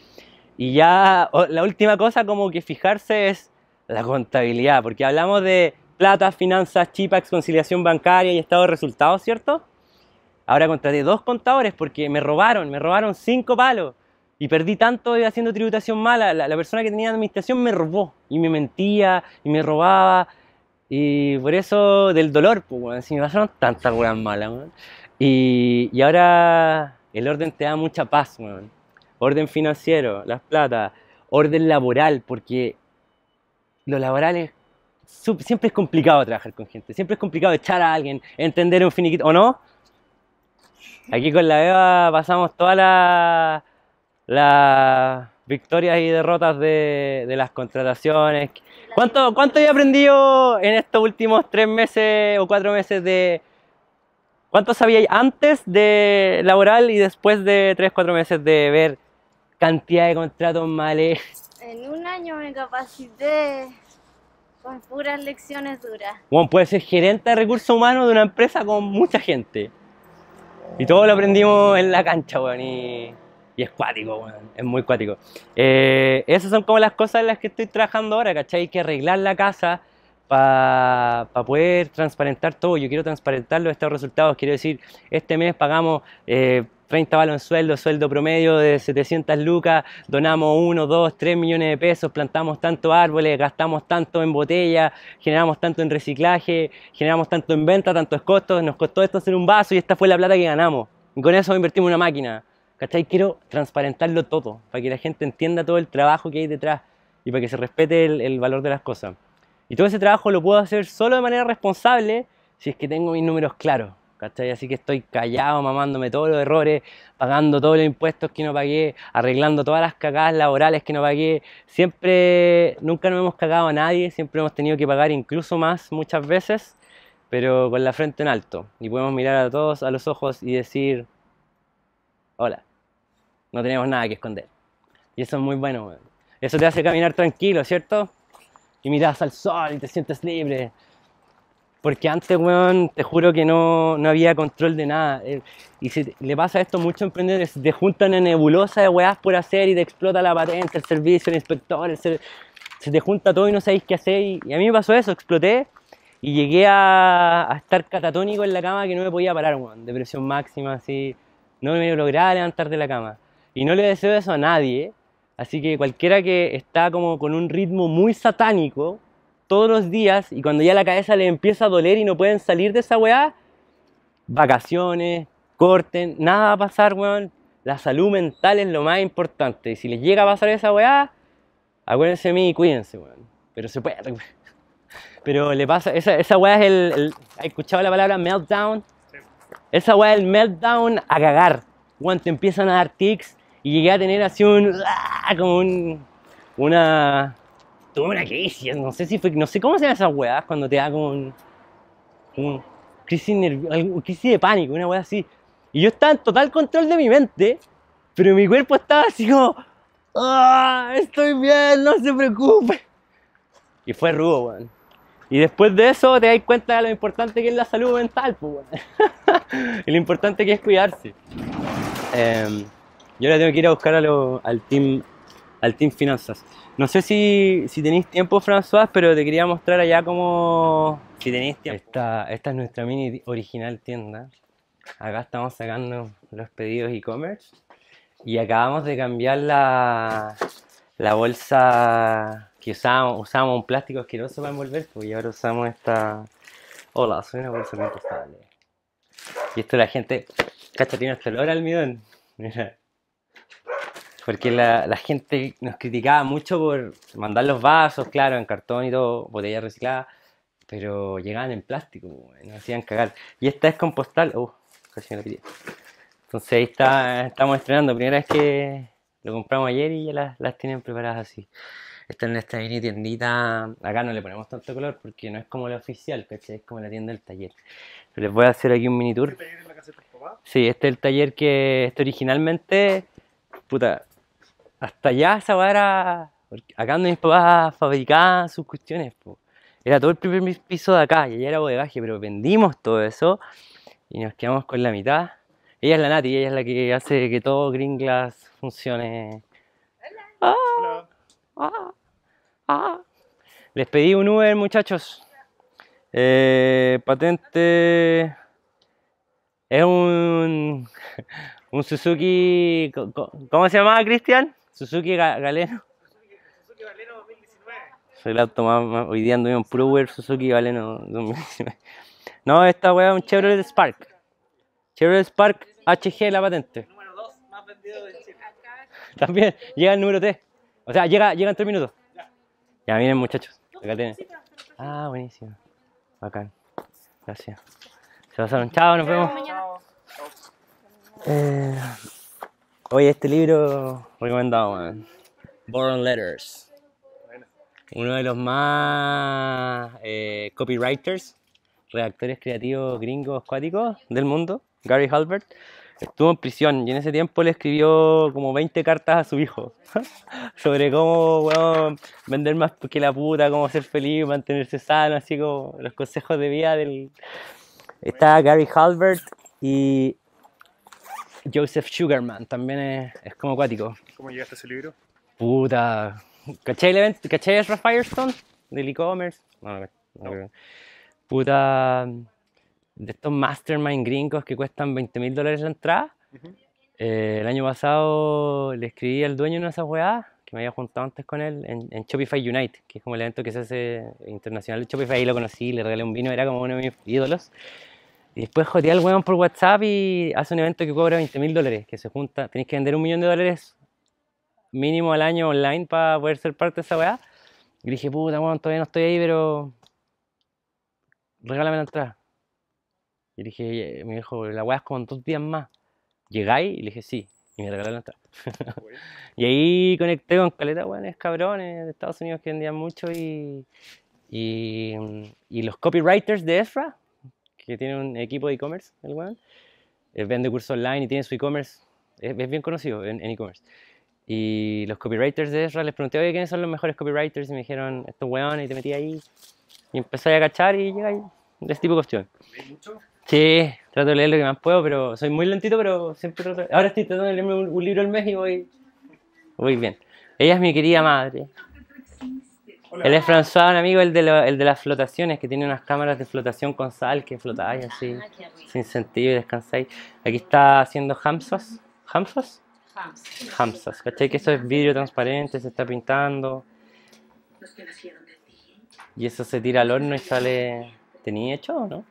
Y ya la última cosa como que fijarse es la contabilidad, porque hablamos de plata, finanzas, chipax, conciliación bancaria y estado de resultados, ¿cierto? Ahora contraté dos contadores porque me robaron, me robaron cinco palos y perdí tanto haciendo tributación mala. La, persona que tenía administración me robó y me mentía y me robaba y por eso del dolor, pues, bueno, me pasaron tantas cosas malas, y, y, ahora el orden te da mucha paz, bueno orden financiero, las plata, orden laboral, porque lo laboral es, siempre es complicado trabajar con gente, siempre es complicado echar a alguien, entender un finiquito, ¿o no? Aquí con la Eva pasamos todas las victorias y derrotas de, las contrataciones. ¿Cuánto, ¿Cuánto he aprendido en estos últimos tres meses o cuatro meses de, ¿Cuánto sabíais antes de laboral y después de tres, cuatro meses de ver cantidad de contratos males. En un año me capacité con puras lecciones duras. Bueno, puedes ser gerente de recursos humanos de una empresa con mucha gente. Y todo lo aprendimos en la cancha, weón. Y, y, es cuático, weón. Es muy cuático. Eh, esas son como las cosas en las que estoy trabajando ahora, ¿cachai? Hay que arreglar la casa para poder transparentar todo. Yo quiero transparentar los resultados. Quiero decir, este mes pagamos eh, 30 balos en sueldo, sueldo promedio de 700 lucas, donamos 1, 2, 3 millones de pesos, plantamos tantos árboles, gastamos tanto en botellas, generamos tanto en reciclaje, generamos tanto en venta, tantos costos, nos costó esto hacer un vaso y esta fue la plata que ganamos. Y con eso invertimos una máquina. ¿Cachai? Quiero transparentarlo todo, para que la gente entienda todo el trabajo que hay detrás y para que se respete el valor de las cosas. Y todo ese trabajo lo puedo hacer solo de manera responsable si es que tengo mis números claros. ¿cachai? Así que estoy callado, mamándome todos los errores, pagando todos los impuestos que no pagué, arreglando todas las cagadas laborales que no pagué. Siempre, nunca nos hemos cagado a nadie, siempre hemos tenido que pagar incluso más muchas veces, pero con la frente en alto. Y podemos mirar a todos a los ojos y decir, hola, no tenemos nada que esconder. Y eso es muy bueno, Eso te hace caminar tranquilo, ¿cierto? Y miras al sol y te sientes libre. Porque antes, weón, te juro que no, no había control de nada. Eh, y si le pasa esto mucho a emprendedores, te juntan en nebulosa de weás por hacer y te explota la patente, el servicio, el inspector, se te junta todo y no sabéis qué hacer. Y, a mí me pasó eso, exploté y llegué a, a, estar catatónico en la cama que no me podía parar, weón. Depresión máxima, así. No me lograba levantar de la cama. Y no le deseo eso a nadie. Así que cualquiera que está como con un ritmo muy satánico, todos los días y cuando ya la cabeza le empieza a doler y no pueden salir de esa weá, vacaciones, corten, nada va a pasar, weón. La salud mental es lo más importante. Y si les llega a pasar esa weá, acuérdense de mí y cuídense, weón. Pero se puede. Pero le pasa, esa, esa weá es el, el escuchado la palabra meltdown? Esa weá es el meltdown a cagar. Weón, te empiezan a dar tics y llegué a tener así un. Ah, como un. una tuve una crisis, no sé si fue, no sé cómo se llaman esas weas cuando te da como un, crisis, nervio, crisis de pánico, una wea así. Y yo estaba en total control de mi mente, pero mi cuerpo estaba así como, ¡Ah, estoy bien, no se preocupe. Y fue rudo, weón. Y después de eso te das cuenta de lo importante que es la salud mental, pues, weón. (laughs) y lo importante que es cuidarse. Em, yo ahora tengo que ir a buscar al team al Team Finanzas. No sé si, tenéis tiempo, François, pero te quería mostrar allá cómo... Si tenéis tiempo. Esta, esta es nuestra mini original tienda. Acá estamos sacando los pedidos e-commerce. Y acabamos de cambiar la, bolsa que usábamos, usábamos un plástico asqueroso para envolver, pues, y ahora usamos esta... Hola, soy una bolsa compostable. Y esto la gente... Cacha, tiene hasta el olor almidón. Mira. Porque la, gente nos criticaba mucho por mandar los vasos, claro, en cartón y todo, botellas recicladas. pero llegaban en plástico, nos hacían cagar. Y esta es compostal, uh, casi me Entonces ahí está, estamos estrenando, primera vez que lo compramos ayer y ya las, tienen preparadas así. Esta es nuestra mini tiendita, acá no le ponemos tanto color porque no es como la oficial, Es como la tienda del taller. les voy a hacer aquí un mini tour. Sí, este es el taller que este originalmente, puta, hasta allá esa era acá donde mis papás fabricaban sus cuestiones, era todo el primer piso de acá y allá era bodegaje, pero vendimos todo eso y nos quedamos con la mitad. Ella es la Nati, ella es la que hace que todo Green Glass funcione. Ah, ah, ah, Les pedí un Uber, muchachos. Eh, patente. Es un. (laughs) Un Suzuki. ¿Cómo se llama? Cristian? Suzuki Galeno. Suzuki Galeno 2019. Soy el auto más, hoy día ando en Prower Suzuki Galeno 2019. No, esta weá es un Chevrolet Spark. Chevrolet Spark HG la patente. Número 2 más vendido de Chile. También llega el número 3. O sea, llega, en 3 minutos. Ya, vienen muchachos. Acá tienen. Ah, buenísimo. Bacán. Gracias. Se pasaron. Chao, nos vemos. Eh... Oye, este libro recomendado, man. Born Letters. Uno de los más eh, copywriters, redactores creativos gringos cuáticos del mundo, Gary Halbert, estuvo en prisión y en ese tiempo le escribió como 20 cartas a su hijo (laughs) sobre cómo vender más que la puta, cómo ser feliz, mantenerse sano, así como los consejos de vida del... Está Gary Halbert y Joseph Sugarman, también es, como acuático. ¿Cómo llegaste a ese libro? Puta. ¿Cachai el evento? ¿Cachai Ezra Firestone? Del e-commerce. No, no, no. Puta. De estos mastermind gringos que cuestan 20 mil dólares la entrada. Eh, el año pasado le escribí al dueño de una de esas que me había juntado antes con él en, Shopify Unite, que es como el evento que se hace internacional de Shopify. Ahí lo conocí, le regalé un vino, era como uno de mis ídolos. Y después jodía al weón por WhatsApp y hace un evento que cobra 20 mil dólares, que se junta. Tenéis que vender un millón de dólares mínimo al año online para poder ser parte de esa weá. Y dije, puta, weón, todavía no estoy ahí, pero. Regálame la entrada. Y dije, me dijo, la weá es como en dos días más. ¿Llegáis? Y le dije, sí. Y me regalaron la entrada. (laughs) y ahí conecté con caleta, weones, cabrones de Estados Unidos que vendían mucho y. Y, y los copywriters de Ezra que tiene un equipo de e-commerce, el weón. Eh, vende cursos online y tiene su e-commerce. Es, bien conocido en e-commerce. y los copywriters de Ezra les pregunté, oye, ¿quiénes son los mejores copywriters? Y me dijeron, estos weones, y te metí ahí. Y empecé a cachar y llegáis. De este tipo de cuestión. mucho? Sí, trato de leer lo que más puedo, pero soy muy lentito, pero siempre trato. Ahora estoy tratando de leerme un, libro al mes y voy, voy bien. Ella es mi querida madre. Él es François, un amigo, el de, las flotaciones, que tiene unas cámaras de flotación con sal que flotáis ah, así, sin sentido y descansáis. Aquí está haciendo hamsas. ¿Hamsas? Hamsas. Hamsas. cachai Que eso es vidrio transparente, se está pintando. Y eso se tira al horno y sale. ¿Tenía hecho o no?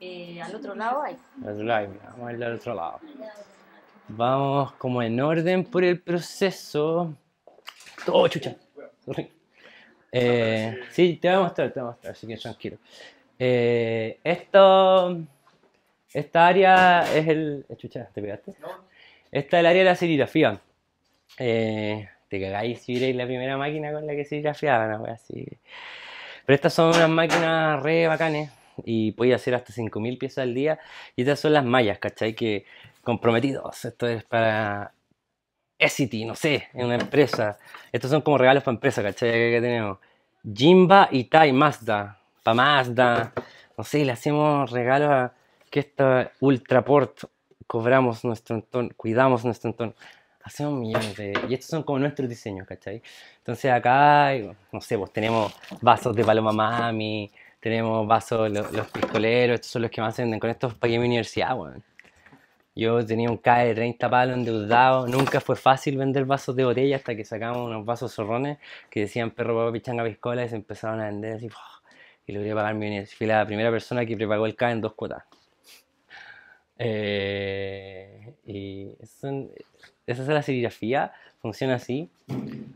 Eh, al otro lado hay. Al otro lado, vamos a ir al otro lado. Vamos como en orden por el proceso. Todo oh, chucha. Eh, sí. te voy a mostrar, te voy a mostrar, así que tranquilo. Eh, esto, esta área es el... Eh, chucha, ¿te pegaste? No. Esta es el área de la serigrafía. Eh, te cagáis si vierais la primera máquina con la que serigrafiaban, no, así. Pero estas son unas máquinas re bacanes y podía hacer hasta 5.000 piezas al día. Y estas son las mallas, ¿cachai? Que comprometidos, esto es para no sé, en una empresa. Estos son como regalos para empresas, ¿cachai? Que tenemos. Jimba y Tai Mazda, para Mazda. No sé, le hacemos regalos a que esta Ultraport cobramos nuestro entorno, cuidamos nuestro entorno. Hacemos millones de... Y estos son como nuestros diseños, ¿cachai? Entonces acá, no sé, pues tenemos vasos de Paloma Mami, tenemos vasos, los, los Piscoleros. estos son los que más venden con estos para mi universidad, weón. Yo tenía un CAE de 30 palos endeudado. Nunca fue fácil vender vasos de botella hasta que sacamos unos vasos zorrones que decían perro, papá, pichanga, piscola y se empezaron a vender así. Y logré pagar mi universidad. Fui la primera persona que prepagó el CAE en dos cuotas. Eh, y esa es la serigrafía, funciona así.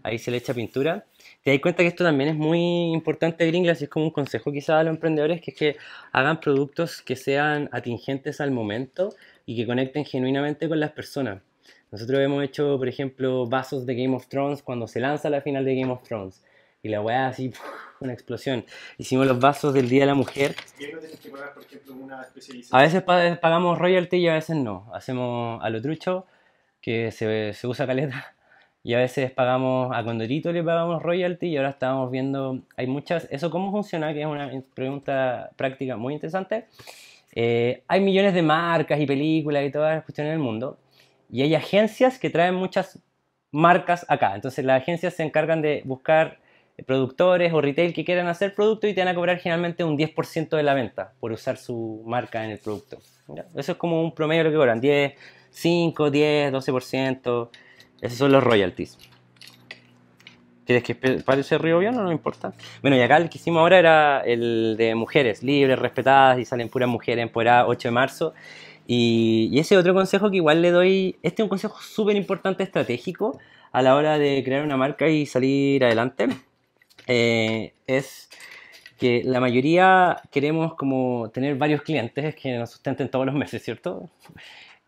Ahí se le echa pintura. Te das cuenta que esto también es muy importante, Gringlas, y es como un consejo quizá a los emprendedores, que es que hagan productos que sean atingentes al momento y que conecten genuinamente con las personas. Nosotros hemos hecho, por ejemplo, vasos de Game of Thrones cuando se lanza la final de Game of Thrones. Y la weá así, una explosión. Hicimos los vasos del Día de la Mujer. a veces pagamos royalty y a veces no. Hacemos a lo trucho, que se, se usa caleta. Y a veces pagamos, a Condorito le pagamos royalty y ahora estábamos viendo, hay muchas, eso cómo funciona, que es una pregunta práctica muy interesante. Eh, hay millones de marcas y películas y todas las cuestiones el mundo. Y hay agencias que traen muchas marcas acá. Entonces las agencias se encargan de buscar productores o retail que quieran hacer producto y te van a cobrar generalmente un 10% de la venta por usar su marca en el producto. Eso es como un promedio de lo que cobran, 10, 5, 10, 12%. Esos son los royalties. ¿Quieres que parece río bien o no importa? Bueno, y acá el que hicimos ahora era el de mujeres libres, respetadas y salen puras mujeres en pura 8 de marzo. Y, ese otro consejo que igual le doy, este es un consejo súper importante, estratégico, a la hora de crear una marca y salir adelante, eh, es que la mayoría queremos como tener varios clientes que nos sustenten todos los meses, ¿cierto?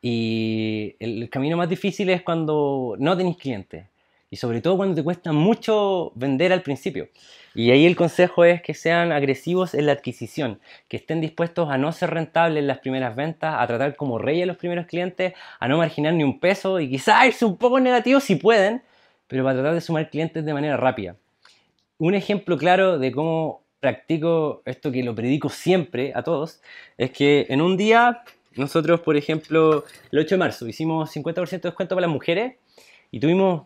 Y el, el camino más difícil es cuando no tenéis clientes y sobre todo cuando te cuesta mucho vender al principio. Y ahí el consejo es que sean agresivos en la adquisición, que estén dispuestos a no ser rentables en las primeras ventas, a tratar como reyes a los primeros clientes, a no marginar ni un peso y quizás irse un poco negativo si pueden, pero para tratar de sumar clientes de manera rápida. Un ejemplo claro de cómo practico esto que lo predico siempre a todos es que en un día nosotros, por ejemplo, el 8 de marzo hicimos 50% de descuento para las mujeres y tuvimos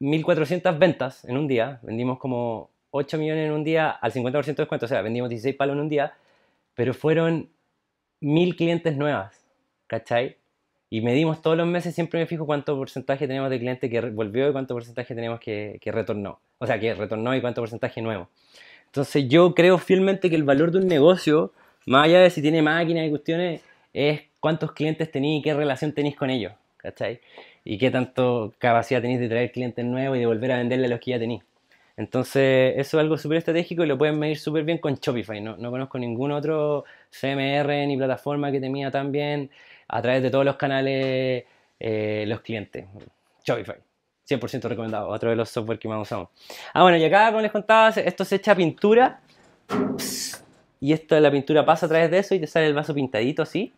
1.400 ventas en un día, vendimos como 8 millones en un día al 50% de descuento, o sea, vendimos 16 palos en un día, pero fueron 1.000 clientes nuevas, ¿cachai? Y medimos todos los meses, siempre me fijo cuánto porcentaje tenemos de cliente que volvió y cuánto porcentaje tenemos que, que retornó, o sea, que retornó y cuánto porcentaje nuevo. Entonces yo creo fielmente que el valor de un negocio, más allá de si tiene máquinas y cuestiones, es cuántos clientes tenéis y qué relación tenéis con ellos, ¿cachai? y qué tanto capacidad tenéis de traer clientes nuevos y de volver a venderle a los que ya tenéis. Entonces, eso es algo súper estratégico y lo pueden medir súper bien con Shopify. No, conozco ningún otro CMR ni plataforma que te también tan bien a través de todos los canales eh, los clientes. Shopify. 100% recomendado, otro de los software que más usamos. Ah, bueno, y acá, como les contaba, esto se echa pintura. Y esto, la pintura pasa a través de eso y te sale el vaso pintadito así.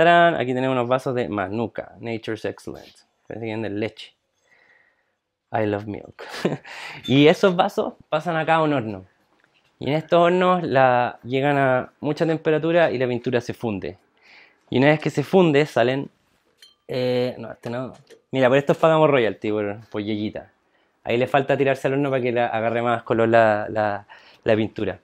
Aquí tenemos unos vasos de Manuka, Nature's Excellent. Siguen de leche. I love milk. (laughs) y esos vasos pasan acá a un horno. Y en estos hornos llegan a mucha temperatura y la pintura se funde. Y una vez que se funde, salen. Eh, no, este no. Mira, por esto pagamos royalty, por, por Ahí le falta tirarse al horno para que agarre más color la pintura.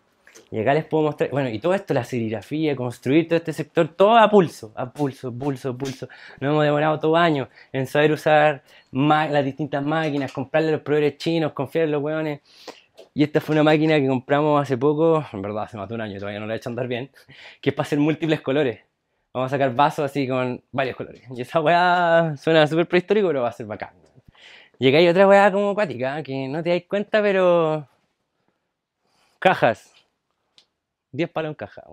Y acá les puedo mostrar, bueno, y todo esto, la serigrafía, construir todo este sector, todo a pulso, a pulso, pulso, pulso. Nos hemos demorado todo año en saber usar las distintas máquinas, comprarle los proveedores chinos, confiar en los hueones. Y esta fue una máquina que compramos hace poco, en verdad hace más de un año, todavía no la he hecho andar bien, que es para hacer múltiples colores. Vamos a sacar vasos así con varios colores. Y esa weá suena súper prehistórico, pero va a ser bacán. Y acá hay otra hueá como acuática, que no te dais cuenta, pero... Cajas. 10 palos en caja.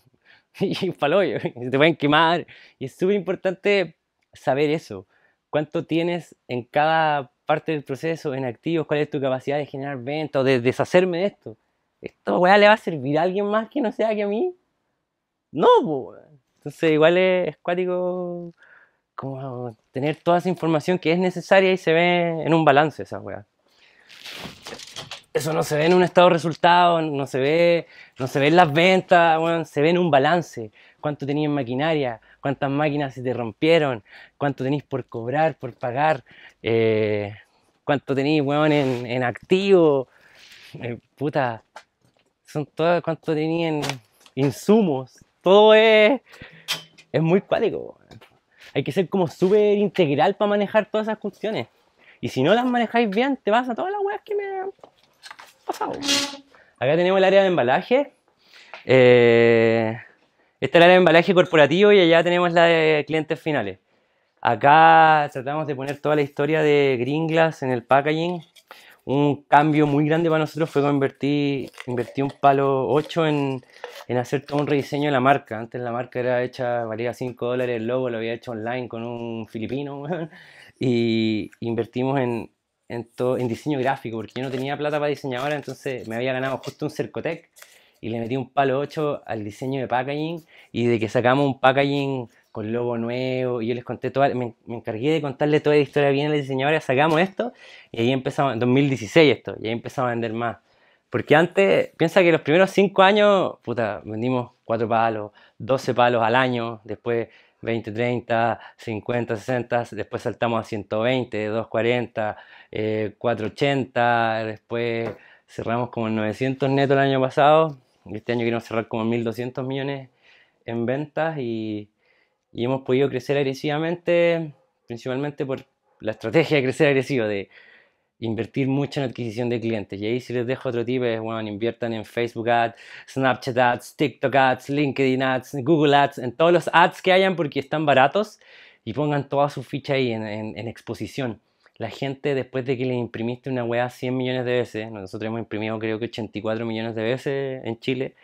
(laughs) y palo te pueden quemar. Y es súper importante saber eso. ¿Cuánto tienes en cada parte del proceso, en activos? ¿Cuál es tu capacidad de generar ventas o de deshacerme de esto? ¿Esto weá le va a servir a alguien más que no sea que a mí? No, weá. Entonces igual es, cuático como tener toda esa información que es necesaria y se ve en un balance esa weá eso no se ve en un estado de resultados, no se ve, no se en las ventas, se ve en un balance. ¿Cuánto tenías en maquinaria? ¿Cuántas máquinas se te rompieron? ¿Cuánto tenéis por cobrar, por pagar? Eh, ¿Cuánto tenéis, weón, en, en activo? Eh, puta, son todas, ¿cuánto tenían insumos? Todo es, es muy cuático. Hay que ser como súper integral para manejar todas esas cuestiones. Y si no las manejáis bien, te vas a todas las weas que me Acá tenemos el área de embalaje. Eh, esta es el área de embalaje corporativo y allá tenemos la de clientes finales. Acá tratamos de poner toda la historia de Green Glass en el packaging. Un cambio muy grande para nosotros fue que invertí, un palo 8 en, en hacer todo un rediseño de la marca. Antes la marca era hecha, valía 5 dólares el logo, lo había hecho online con un filipino. Y invertimos en, en, diseño gráfico, porque yo no tenía plata para diseñadora, entonces me había ganado justo un Cercotec y le metí un palo 8 al diseño de packaging y de que sacamos un packaging con logo nuevo y yo les conté todo, me, me encargué de contarle toda la historia bien a la diseñadora, sacamos esto y ahí empezamos, en 2016 esto, y ahí empezamos a vender más. Porque antes, piensa que los primeros 5 años, puta, vendimos 4 palos, 12 palos al año, después 20, 30, 50, 60, después saltamos a 120, 240, eh, 480, después cerramos como 900 netos el año pasado, este año queremos cerrar como 1.200 millones en ventas y, y hemos podido crecer agresivamente, principalmente por la estrategia de crecer agresivo, de invertir mucho en adquisición de clientes. Y ahí si les dejo otro tip es, bueno, inviertan en Facebook Ads, Snapchat Ads, TikTok Ads, LinkedIn Ads, Google Ads, en todos los ads que hayan porque están baratos y pongan toda su ficha ahí en, exposición. La gente, después de que le imprimiste una weá 100 millones de veces, nosotros hemos imprimido creo que 84 millones de veces en Chile,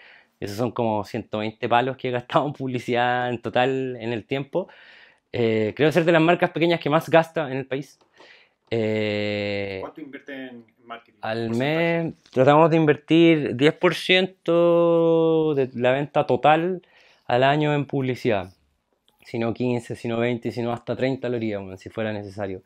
esos son como 120 palos que he gastado en publicidad en total en el tiempo. Eh, creo ser de las marcas pequeñas que más gasta en el país. Eh, ¿Cuánto invierten en marketing? Al mes tratamos de invertir 10% de la venta total al año en publicidad. Si no 15, si no 20, si no hasta 30 lo haríamos, si fuera necesario.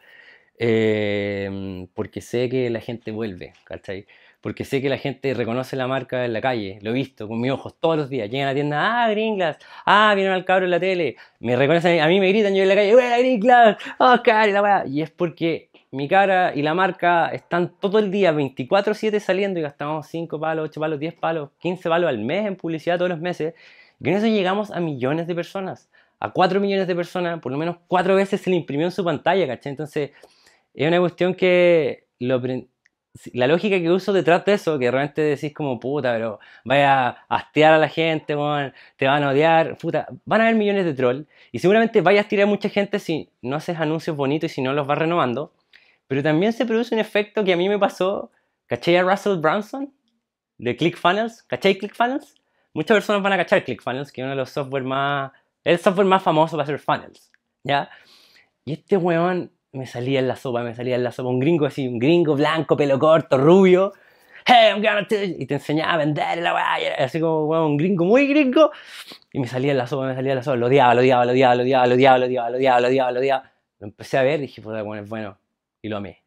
Eh, porque sé que la gente vuelve, ¿cachai? Porque sé que la gente reconoce la marca en la calle, lo he visto con mis ojos todos los días. Llegan a la tienda, ah, Gringlas, ah, vieron al cabro en la tele, me reconocen, a mí me gritan yo en la calle, la Gringlas! ¡oh, Y, la y es porque mi cara y la marca están todo el día 24/7 saliendo y gastamos 5 palos, 8 palos, 10 palos, 15 palos al mes en publicidad todos los meses. Y con eso llegamos a millones de personas, a 4 millones de personas, por lo menos 4 veces se le imprimió en su pantalla, ¿cachai? Entonces, es una cuestión que la lógica que uso detrás de eso, que realmente decís como, puta, pero vaya a hastear a la gente, te van a odiar, puta, van a haber millones de trolls y seguramente vayas a tirar a mucha gente si no haces anuncios bonitos y si no los vas renovando. Pero también se produce un efecto que a mí me pasó, Caché a Russell Branson? De ClickFunnels, ¿Caché ClickFunnels? Muchas personas van a cachar ClickFunnels, que es uno de los software más, el software más famoso para hacer funnels, ¿ya? Y este weón me salía en la sopa, me salía en la sopa, un gringo así, un gringo blanco, pelo corto, rubio, hey, I'm gonna y te enseñaba a vender la weá, así como weón, un gringo muy gringo, y me salía en la sopa, me salía en la sopa, lo odiaba, lo odiaba, lo odiaba, lo odiaba, lo odiaba, lo odiaba, lo odiaba, lo odiaba, lo empecé a ver y dije, pues bueno, bueno, y lo amé.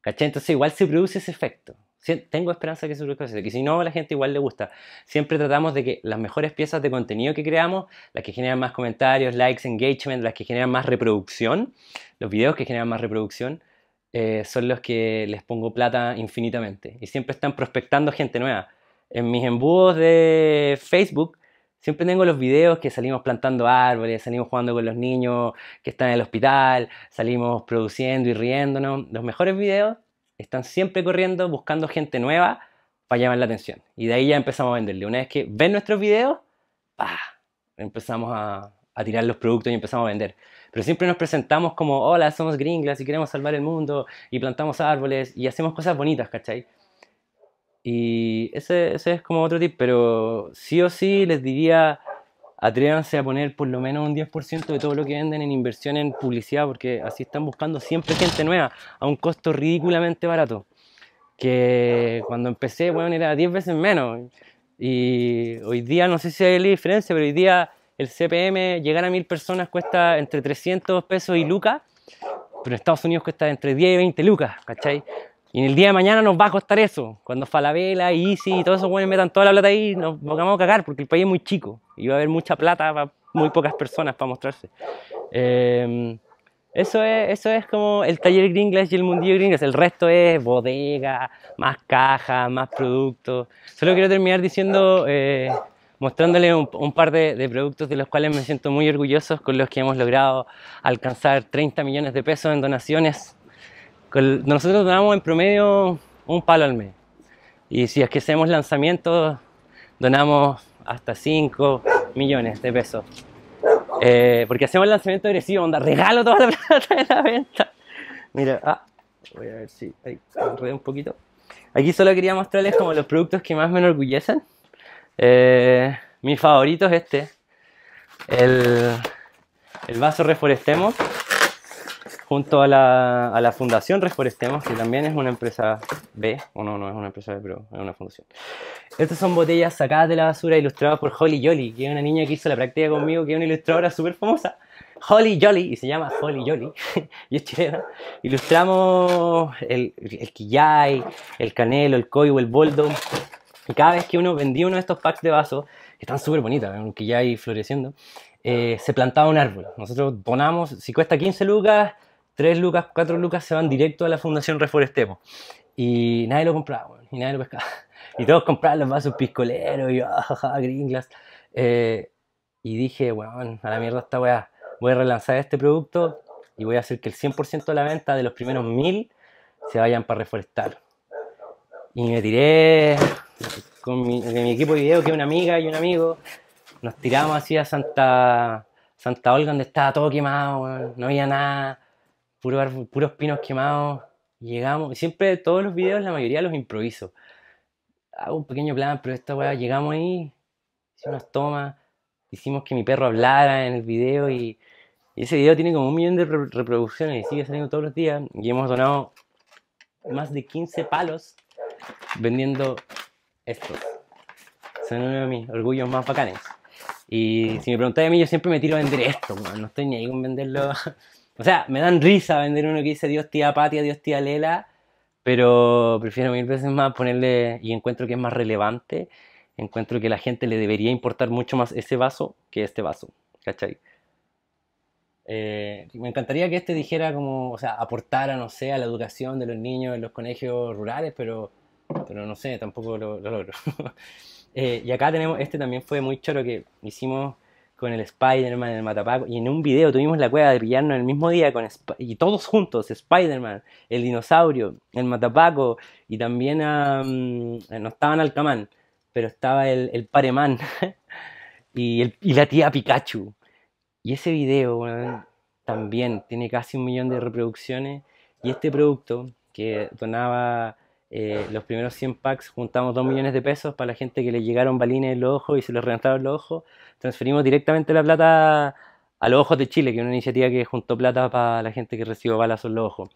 ¿Cachai? Entonces igual se produce ese efecto. Tengo esperanza que se produzca ese si no, a la gente igual le gusta. Siempre tratamos de que las mejores piezas de contenido que creamos, las que generan más comentarios, likes, engagement, las que generan más reproducción, los videos que generan más reproducción, eh, son los que les pongo plata infinitamente. Y siempre están prospectando gente nueva. En mis embudos de Facebook Siempre tengo los videos que salimos plantando árboles, salimos jugando con los niños que están en el hospital, salimos produciendo y riéndonos. Los mejores videos están siempre corriendo buscando gente nueva para llamar la atención. Y de ahí ya empezamos a venderle. Una vez que ven nuestros videos, empezamos a, a tirar los productos y empezamos a vender. Pero siempre nos presentamos como, hola, somos gringlas y queremos salvar el mundo y plantamos árboles y hacemos cosas bonitas, ¿cachai? Y ese, ese es como otro tip, pero sí o sí les diría, atrévanse a poner por lo menos un 10% de todo lo que venden en inversión en publicidad, porque así están buscando siempre gente nueva, a un costo ridículamente barato. Que cuando empecé, bueno, era 10 veces menos. Y hoy día, no sé si hay la diferencia, pero hoy día el CPM, llegar a mil personas cuesta entre 300 pesos y lucas, pero en Estados Unidos cuesta entre 10 y 20 lucas, ¿cachai? Y en el día de mañana nos va a costar eso. Cuando Falabella, Easy y todos esos buenos metan toda la plata ahí, nos vamos a cagar porque el país es muy chico y va a haber mucha plata para muy pocas personas para mostrarse. Em, eso, es, eso es como el taller Green Glass y el mundillo Glass, El resto es bodega, más cajas, más productos. Solo quiero terminar diciendo, eh, mostrándoles un, par de, de, productos de los cuales me siento muy orgulloso, con los que hemos logrado alcanzar 30 millones de pesos en donaciones nosotros donamos en promedio un palo al mes. Y si es que hacemos lanzamientos, donamos hasta 5 millones de pesos. Eh, porque hacemos lanzamiento agresivo, onda, regalo toda la (laughs) plata de la venta. Mira, ah, voy a ver si ahí un poquito. Aquí solo quería mostrarles como los productos que más me enorgullecen. Eh, mi favorito es este, el vaso reforestemos junto a la, Fundación Reforestemos, que también es una empresa B, o no, no es una empresa B, pero es una fundación. Estas son botellas sacadas de la basura ilustradas por Holly Jolly, que es una niña que hizo la práctica conmigo, que es una ilustradora súper famosa. Holly Jolly, y se llama Holly Jolly, (laughs) y es chilena. Ilustramos el, el quillay, el canelo, el o el boldo. Y cada vez que uno vendía uno de estos packs de vasos, que están súper bonitas, ¿eh? un quillay floreciendo, eh, se plantaba un árbol. Nosotros donamos, si cuesta 15 lucas, tres lucas, cuatro lucas se van directo a la Fundación Reforestemos. Y nadie lo compraba, y nadie lo pescaba. Y todos compraban los vasos piscoleros y ah, jajaja, gringlas. Eh, y dije, bueno, a la mierda esta weá. Voy a relanzar este producto y voy a hacer que el 100% de la venta de los primeros mil se vayan para reforestar. Y me tiré con mi, equipo de video, que es una amiga y un amigo, nos tiramos así a Santa, Santa Olga, donde estaba todo quemado, no había nada puros pinos quemados. Llegamos, siempre todos los videos, la mayoría los improviso. Hago un pequeño plan, pero esta weá, llegamos ahí, hicimos unas tomas, hicimos que mi perro hablara en el video y, ese video tiene como un millón de reproducciones y sigue saliendo todos los días. Y hemos donado más de 15 palos vendiendo estos. Son uno de mis orgullos más bacanes. Y si me preguntáis a mí, yo siempre me tiro a vender esto, no estoy ni ahí con venderlo (laughs) O sea, me dan risa vender uno que dice Dios tía Patia, Dios tía Lela, pero prefiero mil veces más ponerle, y encuentro que es más relevante, encuentro que la gente le debería importar mucho más ese vaso que este vaso, ¿cachai? Eh, me encantaría que este dijera como, o sea, aportara, no sé, a la educación de los niños en los colegios rurales, pero, no sé, tampoco lo, logro. (laughs) Eh, y acá tenemos, este también fue muy choro que hicimos con el Spider-Man, el Matapaco. Y en un video tuvimos la cueva de pillarnos el mismo día con y todos juntos, Spider-Man, el dinosaurio, el Matapaco y también a no estaban Alcamán, pero estaba el, el Paremán (laughs) y, y la tía Pikachu. Y ese video también tiene casi un millón de reproducciones y este producto que donaba eh, los primeros 100 packs juntamos 2 millones de pesos para la gente que le llegaron balines en los ojos y se los reventaron los ojos. Transferimos directamente la plata a los ojos de Chile, que es una iniciativa que juntó plata para la gente que recibió balas en los ojos.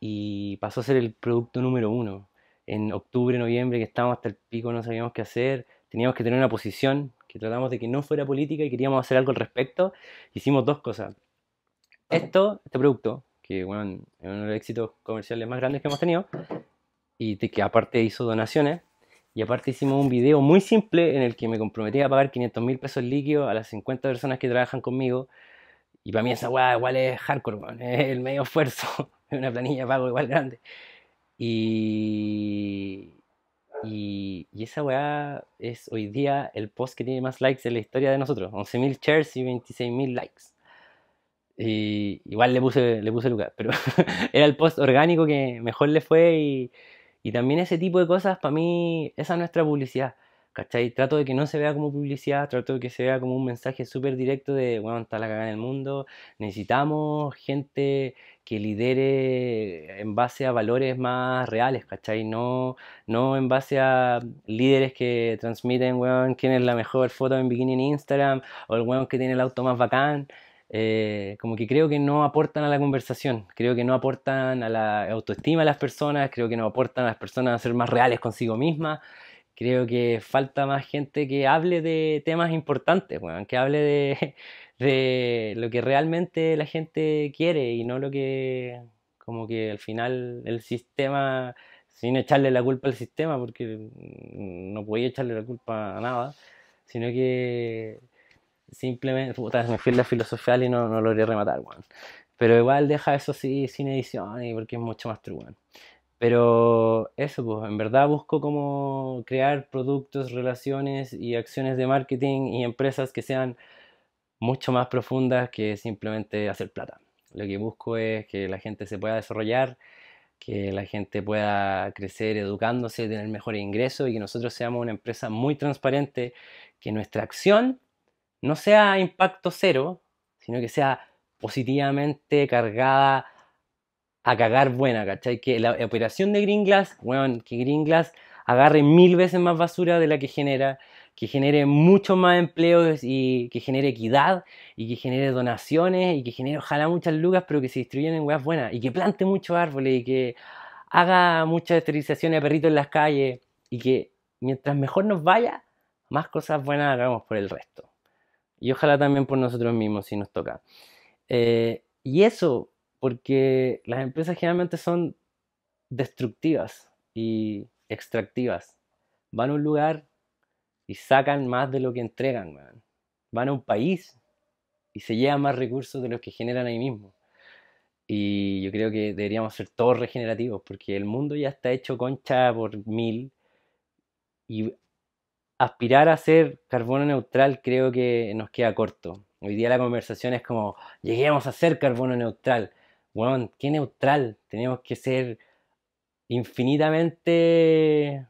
Y pasó a ser el producto número uno. En octubre, noviembre, que estábamos hasta el pico, no sabíamos qué hacer. Teníamos que tener una posición, que tratamos de que no fuera política y queríamos hacer algo al respecto. Hicimos dos cosas. Esto, este producto, que bueno, es uno de los éxitos comerciales más grandes que hemos tenido, y de que aparte hizo donaciones. Y aparte hicimos un video muy simple en el que me comprometí a pagar 500 mil pesos líquidos a las 50 personas que trabajan conmigo. Y para mí esa weá igual es hardcore, (laughs) es el medio esfuerzo, (laughs) es una planilla de pago igual grande. Y, y, esa weá es hoy día el post que tiene más likes en la historia de nosotros, 11.000 shares y 26.000 likes. Y igual le puse, le puse lugar, pero (laughs) era el post orgánico que mejor le fue y, y también ese tipo de cosas, para mí, esa es nuestra publicidad. ¿Cachai? Trato de que no se vea como publicidad, trato de que se vea como un mensaje súper directo de, bueno, está la cagada en el mundo, necesitamos gente que lidere en base a valores más reales, ¿cachai? No, no en base a líderes que transmiten, weón, quién es la mejor foto en bikini en Instagram, o el weón que tiene el auto más bacán, eh, como que creo que no aportan a la conversación, creo que no aportan a la autoestima de las personas, creo que no aportan a las personas a ser más reales consigo mismas, creo que falta más gente que hable de temas importantes, que hable de, (laughs) de lo que realmente la gente quiere y no lo que como que al final el sistema, sin echarle la culpa al sistema, porque no podía echarle la culpa a nada, sino que simplemente, puta, me fui la filosofía y no, no logré rematar, weón. Pero igual deja eso así sin edición y porque es mucho más true, Pero eso, pues, en verdad busco cómo crear productos, relaciones y acciones de marketing y empresas que sean mucho más profundas que simplemente hacer plata. Lo que busco es que la gente se pueda desarrollar, que la gente pueda crecer educándose, tener mejor ingreso y que nosotros seamos una empresa muy transparente, que nuestra acción no sea impacto cero, sino que sea positivamente cargada a cagar buena, ¿cachai? Que la operación de Green Glass, que Green Glass agarre mil veces más basura de la que genera, que genere mucho más empleos y que genere equidad y que genere donaciones y que genere ojalá muchas lucas, pero que se distribuyan en weas buenas y que plante muchos árboles y que haga muchas esterilizaciones a perritos en las calles y que mientras mejor nos vaya, más cosas buenas hagamos por el resto y ojalá también por nosotros mismos si nos toca. Eh, y eso, porque las empresas generalmente son destructivas y extractivas. Van a un lugar y sacan más de lo que entregan, Van a un país y se llevan más recursos de los que generan ahí mismo. Y yo creo que deberíamos ser todos regenerativos, porque el mundo ya está hecho concha por mil aspirar a ser carbono neutral creo que nos queda corto. Hoy día la conversación es como, lleguemos a ser carbono neutral. Bueno, qué neutral. Tenemos que ser infinitamente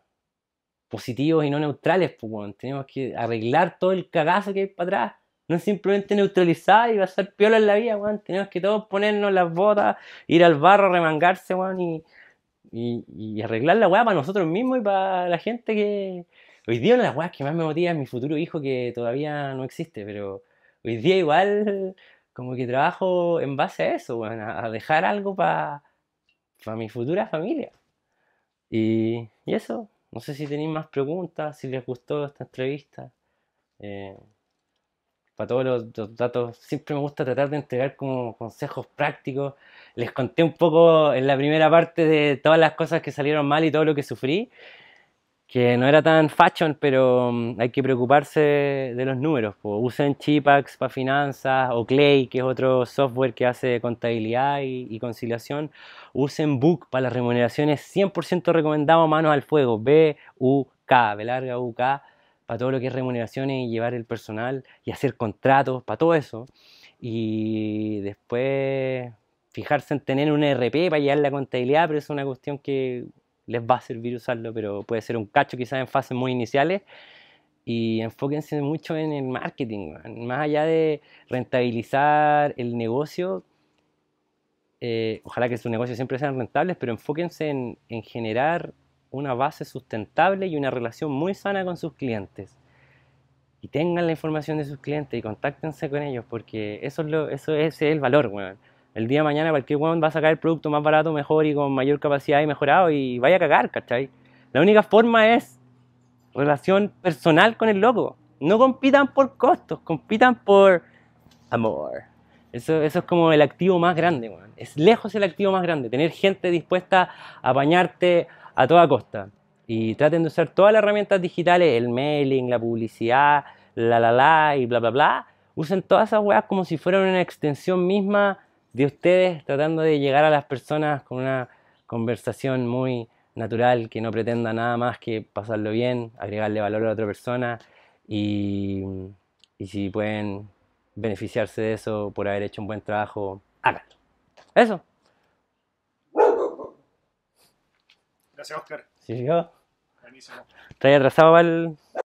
positivos y no neutrales. Pues, Tenemos que arreglar todo el cagazo que hay para atrás. No es simplemente neutralizar y va a ser piola en la vida, bueno. Tenemos que todos ponernos las botas, ir al barro, remangarse, bueno, y, y, arreglar la weá para nosotros mismos y para la gente que, Hoy día una de las cosas que más me motiva es mi futuro hijo que todavía no existe, pero hoy día igual como que trabajo en base a eso, a dejar algo para para mi futura familia. Y, y, eso, no sé si tenéis más preguntas, si les gustó esta entrevista. Eh, para todos los, los, datos, siempre me gusta tratar de entregar como consejos prácticos. Les conté un poco en la primera parte de todas las cosas que salieron mal y todo lo que sufrí que no era tan fashion, pero mm, hay que preocuparse de los números. Usen Chipax para finanzas o Clay, que es otro software que hace contabilidad y, conciliación. Usen Book para las remuneraciones 100% recomendado manos al fuego, B-U-K, B larga U K, para todo lo que es remuneraciones y llevar el personal y hacer contratos, para todo eso. Y después fijarse en tener un e RP para llevar la contabilidad, pero es una cuestión que les va a servir usarlo, pero puede ser un cacho quizás en fases muy iniciales. Y enfóquense mucho en el marketing, más allá de rentabilizar el negocio. Eh, ojalá que sus negocios siempre sean rentables, pero enfóquense en, generar una base sustentable y una relación muy sana con sus clientes y tengan la información de sus clientes y contáctense con ellos, porque eso es, el valor, el día de mañana cualquier weón va a sacar el producto más barato, mejor y con mayor capacidad y mejorado y vaya a cagar, ¿cachai? La única forma es relación personal con el loco. No compitan por costos, compitan por amor. Eso, eso es como el activo más grande, weón. Es lejos el activo más grande, tener gente dispuesta a apañarte a toda costa. Y traten de usar todas las herramientas digitales, el mailing, la publicidad, la la la y bla bla bla. Usen todas esas weas como si fueran una extensión misma de ustedes, tratando de llegar a las personas con una conversación muy natural, que no pretenda nada más que pasarlo bien, agregarle valor a otra persona y, y si pueden beneficiarse de eso por haber hecho un buen trabajo, háganlo. Eso. Gracias, Oscar. ¿Sí yo oh? Buenísimo. atrasado, el